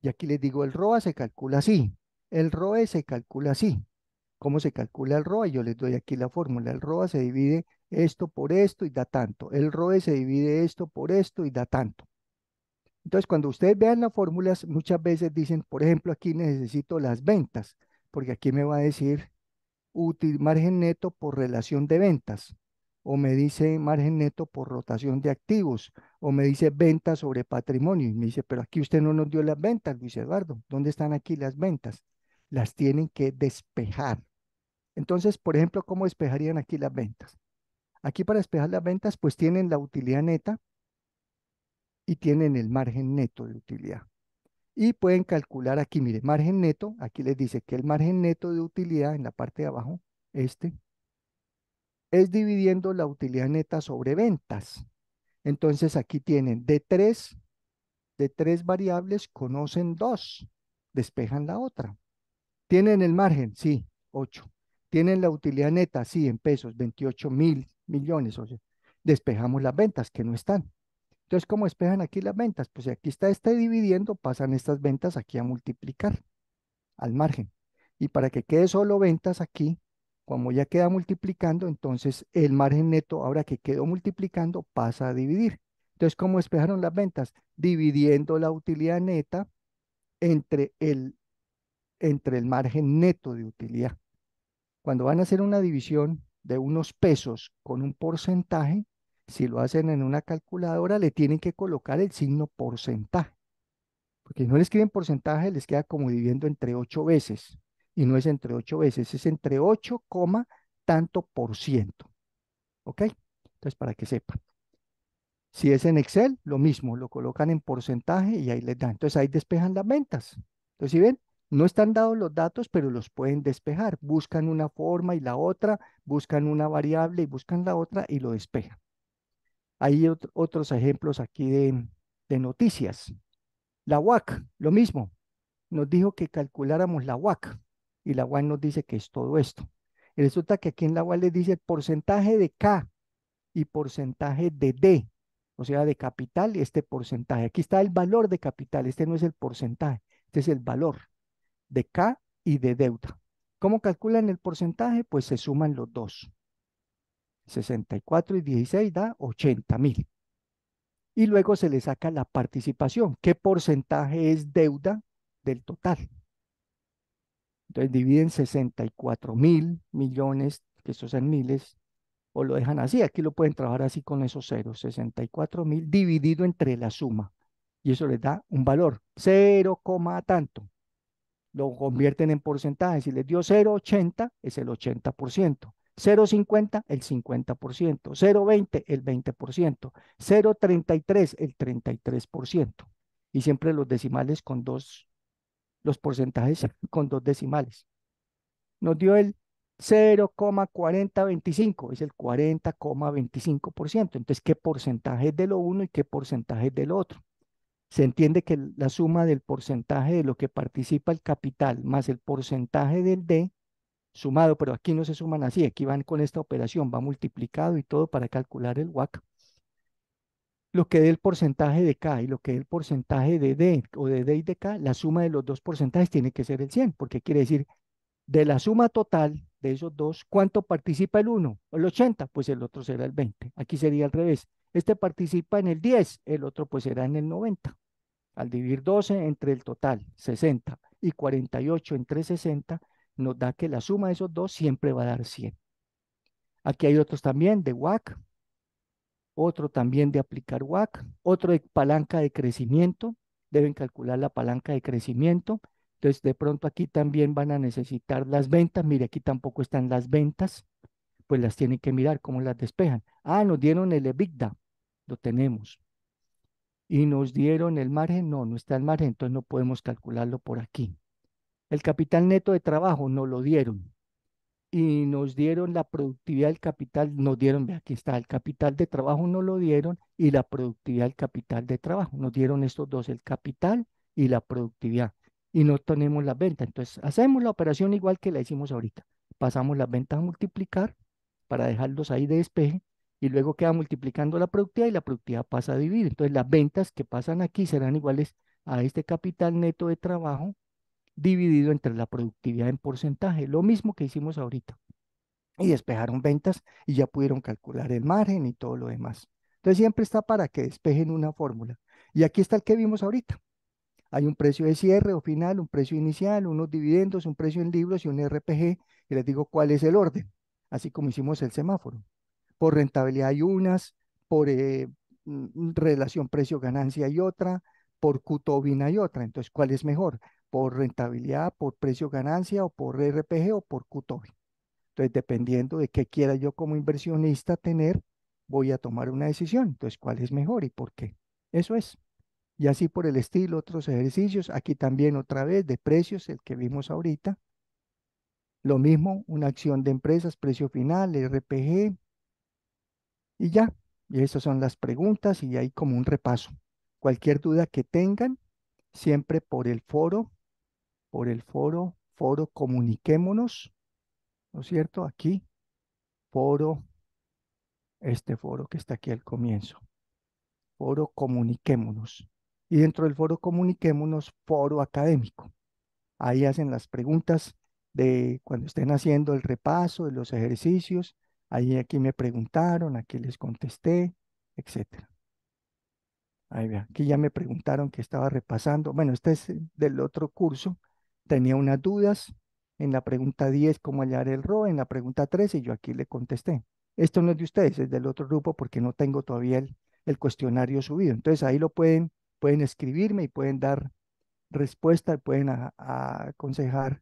Y aquí les digo, el ROA se calcula así, el ROE se calcula así. ¿Cómo se calcula el ROA? Yo les doy aquí la fórmula. El ROA se divide esto por esto y da tanto. El ROE se divide esto por esto y da tanto. Entonces, cuando ustedes vean las fórmulas, muchas veces dicen, por ejemplo, aquí necesito las ventas porque aquí me va a decir margen neto por relación de ventas, o me dice margen neto por rotación de activos, o me dice ventas sobre patrimonio. Y me dice, pero aquí usted no nos dio las ventas, Luis Eduardo. ¿Dónde están aquí las ventas? Las tienen que despejar. Entonces, por ejemplo, ¿cómo despejarían aquí las ventas? Aquí para despejar las ventas, pues tienen la utilidad neta y tienen el margen neto de utilidad. Y pueden calcular aquí, mire, margen neto, aquí les dice que el margen neto de utilidad en la parte de abajo, este, es dividiendo la utilidad neta sobre ventas. Entonces aquí tienen de tres, de tres variables conocen dos, despejan la otra. ¿Tienen el margen? Sí, 8. ¿Tienen la utilidad neta? Sí, en pesos, 28 mil millones. O despejamos las ventas que no están. Entonces, ¿cómo despejan aquí las ventas? Pues si aquí está este dividiendo, pasan estas ventas aquí a multiplicar al margen. Y para que quede solo ventas aquí, como ya queda multiplicando, entonces el margen neto, ahora que quedó multiplicando, pasa a dividir. Entonces, ¿cómo despejaron las ventas? Dividiendo la utilidad neta entre el, entre el margen neto de utilidad. Cuando van a hacer una división de unos pesos con un porcentaje, si lo hacen en una calculadora, le tienen que colocar el signo porcentaje. Porque no le escriben porcentaje, les queda como dividiendo entre ocho veces. Y no es entre ocho veces, es entre 8, tanto por ciento. ¿Ok? Entonces, para que sepan. Si es en Excel, lo mismo, lo colocan en porcentaje y ahí les da. Entonces, ahí despejan las ventas. Entonces, si ven, no están dados los datos, pero los pueden despejar. Buscan una forma y la otra, buscan una variable y buscan la otra y lo despejan. Hay otros ejemplos aquí de, noticias. La UAC, lo mismo, nos dijo que calculáramos la UAC y la UAC nos dice que es todo esto. Y resulta que aquí en la UAC le dice porcentaje de K y porcentaje de D, o sea, de capital, y este porcentaje. Aquí está el valor de capital, este no es el porcentaje, este es el valor de K y de deuda. ¿Cómo calculan el porcentaje? Pues se suman los dos. 64 y 16 da 80 mil. Y luego se le saca la participación. ¿Qué porcentaje es deuda del total? Entonces dividen 64 mil millones, que estos son miles, o lo dejan así. Aquí lo pueden trabajar así con esos ceros. 64 mil dividido entre la suma. Y eso les da un valor, 0, tanto. Lo convierten en porcentaje. Si les dio 0,80, es el 80%. 0,50 el 50%, 0,20 el 20%, 0,33 el 33%. Y siempre los decimales con dos, los porcentajes con dos decimales. Nos dio el 0,4025, es el 40,25%. Entonces, ¿qué porcentaje es de lo uno y qué porcentaje es del otro? Se entiende que la suma del porcentaje de lo que participa el capital más el porcentaje del D sumado, pero aquí no se suman así, aquí van con esta operación, va multiplicado y todo para calcular el WAC. Lo que dé el porcentaje de K y lo que es el porcentaje de D o de D y de K, la suma de los dos porcentajes tiene que ser el 100, porque quiere decir, de la suma total de esos dos, ¿cuánto participa el 1? El 80, pues el otro será el 20. Aquí sería al revés. Este participa en el 10, el otro pues será en el 90. Al dividir 12 entre el total, 60, y 48 entre 60, nos da que la suma de esos dos siempre va a dar 100. Aquí hay otros también de WAC, otro también de aplicar WAC, otro de palanca de crecimiento, deben calcular la palanca de crecimiento. Entonces, de pronto aquí también van a necesitar las ventas. Mire, aquí tampoco están las ventas, pues las tienen que mirar cómo las despejan. Ah, nos dieron el EBITDA, lo tenemos. Y nos dieron el margen, no, no está el margen, entonces no podemos calcularlo por aquí. El capital neto de trabajo no lo dieron y nos dieron la productividad del capital, nos dieron, aquí está, el capital de trabajo no lo dieron y la productividad del capital de trabajo. Nos dieron estos dos, el capital y la productividad. Y no tenemos la venta. Entonces, hacemos la operación igual que la hicimos ahorita. Pasamos las ventas a multiplicar para dejarlos ahí de despeje y luego queda multiplicando la productividad y la productividad pasa a dividir. Entonces, las ventas que pasan aquí serán iguales a este capital neto de trabajo dividido entre la productividad en porcentaje, lo mismo que hicimos ahorita. Y despejaron ventas y ya pudieron calcular el margen y todo lo demás. Entonces siempre está para que despejen una fórmula. Y aquí está el que vimos ahorita. Hay un precio de cierre o final, un precio inicial, unos dividendos, un precio en libros y un RPG. Y les digo cuál es el orden, así como hicimos el semáforo. Por rentabilidad hay unas, por eh, mm, mm, relación precio-ganancia hay otra, por q hay otra. Entonces, ¿cuál es mejor? por rentabilidad, por precio ganancia o por RPG o por QTOB. Entonces, dependiendo de qué quiera yo como inversionista tener, voy a tomar una decisión. Entonces, ¿cuál es mejor y por qué? Eso es. Y así por el estilo, otros ejercicios. Aquí también otra vez de precios, el que vimos ahorita. Lo mismo, una acción de empresas, precio final, RPG. Y ya, y esas son las preguntas y hay como un repaso. Cualquier duda que tengan, siempre por el foro por el foro, foro comuniquémonos, ¿no es cierto? Aquí, foro, este foro que está aquí al comienzo, foro comuniquémonos. Y dentro del foro comuniquémonos, foro académico. Ahí hacen las preguntas de cuando estén haciendo el repaso de los ejercicios. Ahí aquí me preguntaron, aquí les contesté, etcétera. Ahí vean, aquí ya me preguntaron que estaba repasando. Bueno, este es del otro curso, tenía unas dudas. En la pregunta 10, ¿cómo hallar el ROE, En la pregunta 13, yo aquí le contesté. Esto no es de ustedes, es del otro grupo porque no tengo todavía el, el cuestionario subido. Entonces ahí lo pueden, pueden escribirme y pueden dar respuesta, pueden aconsejar,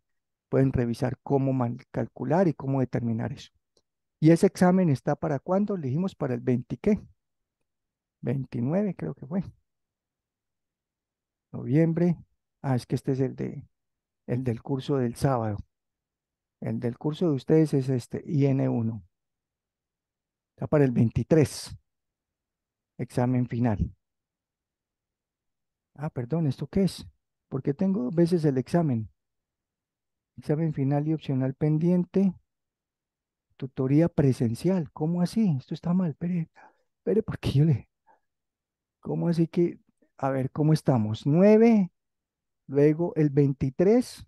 pueden revisar cómo calcular y cómo determinar eso. ¿Y ese examen está para cuándo? Le dijimos para el 20 qué. 29 creo que fue. Noviembre. Ah, es que este es el de el del curso del sábado. El del curso de ustedes es este, IN1. Está para el 23, examen final. Ah, perdón, ¿esto qué es? Porque tengo dos veces el examen. Examen final y opcional pendiente. Tutoría presencial. ¿Cómo así? Esto está mal. Espere, espere, porque yo le... ¿Cómo así que... A ver, ¿cómo estamos? 9, Luego el 23,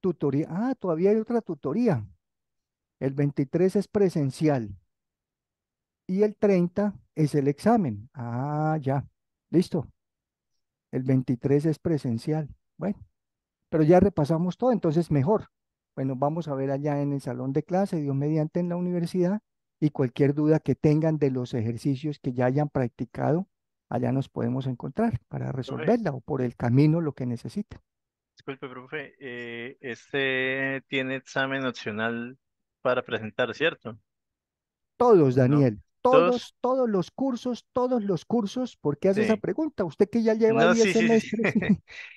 tutoría. Ah, todavía hay otra tutoría. El 23 es presencial. Y el 30 es el examen. Ah, ya. Listo. El 23 es presencial. Bueno, pero ya repasamos todo, entonces mejor. Bueno, vamos a ver allá en el salón de clase, Dios mediante en la universidad, y cualquier duda que tengan de los ejercicios que ya hayan practicado allá nos podemos encontrar para resolverla o por el camino lo que necesita. Disculpe, profe, eh, este tiene examen opcional para presentar, ¿cierto? Todos, Daniel. Todos, todos, los cursos, todos los cursos, ¿por qué hace esa pregunta? Usted que ya lleva 10 semestres.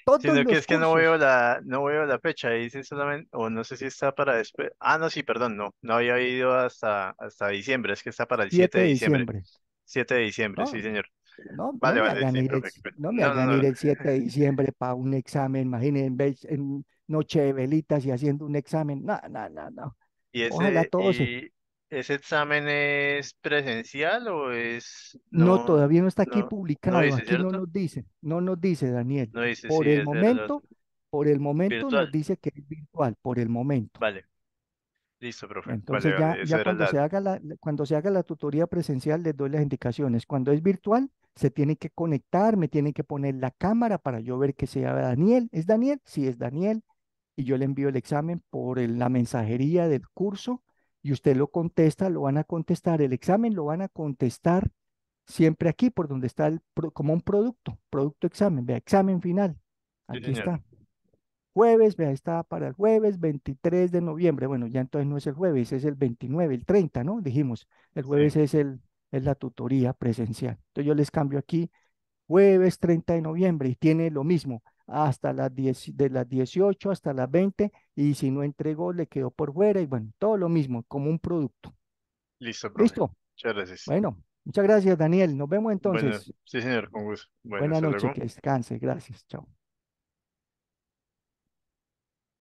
todos es que no veo la, no veo la fecha, dice solamente, o no sé si está para después. Ah, no, sí, perdón, no, no había ido hasta, hasta diciembre, es que está para el 7, de diciembre. 7 de diciembre, sí, ah. señor. No, vale, me el, el 7 de diciembre para un examen, imagínense, en, noche de velitas y haciendo un examen. No, no, no, no. ¿Y ese, Ojalá ¿Ese examen es presencial o es...? No, todavía no está aquí publicado, no aquí no nos dice, no nos dice, Daniel. por el momento, por el momento nos dice que es virtual, por el momento. Vale, listo, profe. Entonces ya, cuando, se haga la, cuando se haga la tutoría presencial les doy las indicaciones. Cuando es virtual, se tiene que conectar, me tiene que poner la cámara para yo ver que sea Daniel. ¿Es Daniel? Sí, es Daniel. Y yo le envío el examen por la mensajería del curso y usted lo contesta, lo van a contestar. El examen lo van a contestar siempre aquí, por donde está como un producto, producto examen, vea, examen final. Aquí está. Jueves, vea, está para el jueves 23 de noviembre. Bueno, ya entonces no es el jueves, es el 29, el 30, ¿no? Dijimos, el jueves es el es la tutoría presencial. Entonces yo les cambio aquí jueves 30 de noviembre y tiene lo mismo hasta las de las 18 hasta las 20 y si no entregó le quedó por fuera y bueno, todo lo mismo, como un producto. Listo, profe. Listo. Muchas gracias. Bueno, muchas gracias Daniel. Nos vemos entonces. sí, señor, con gusto. Buenas noches, que descanse. Gracias. Chao.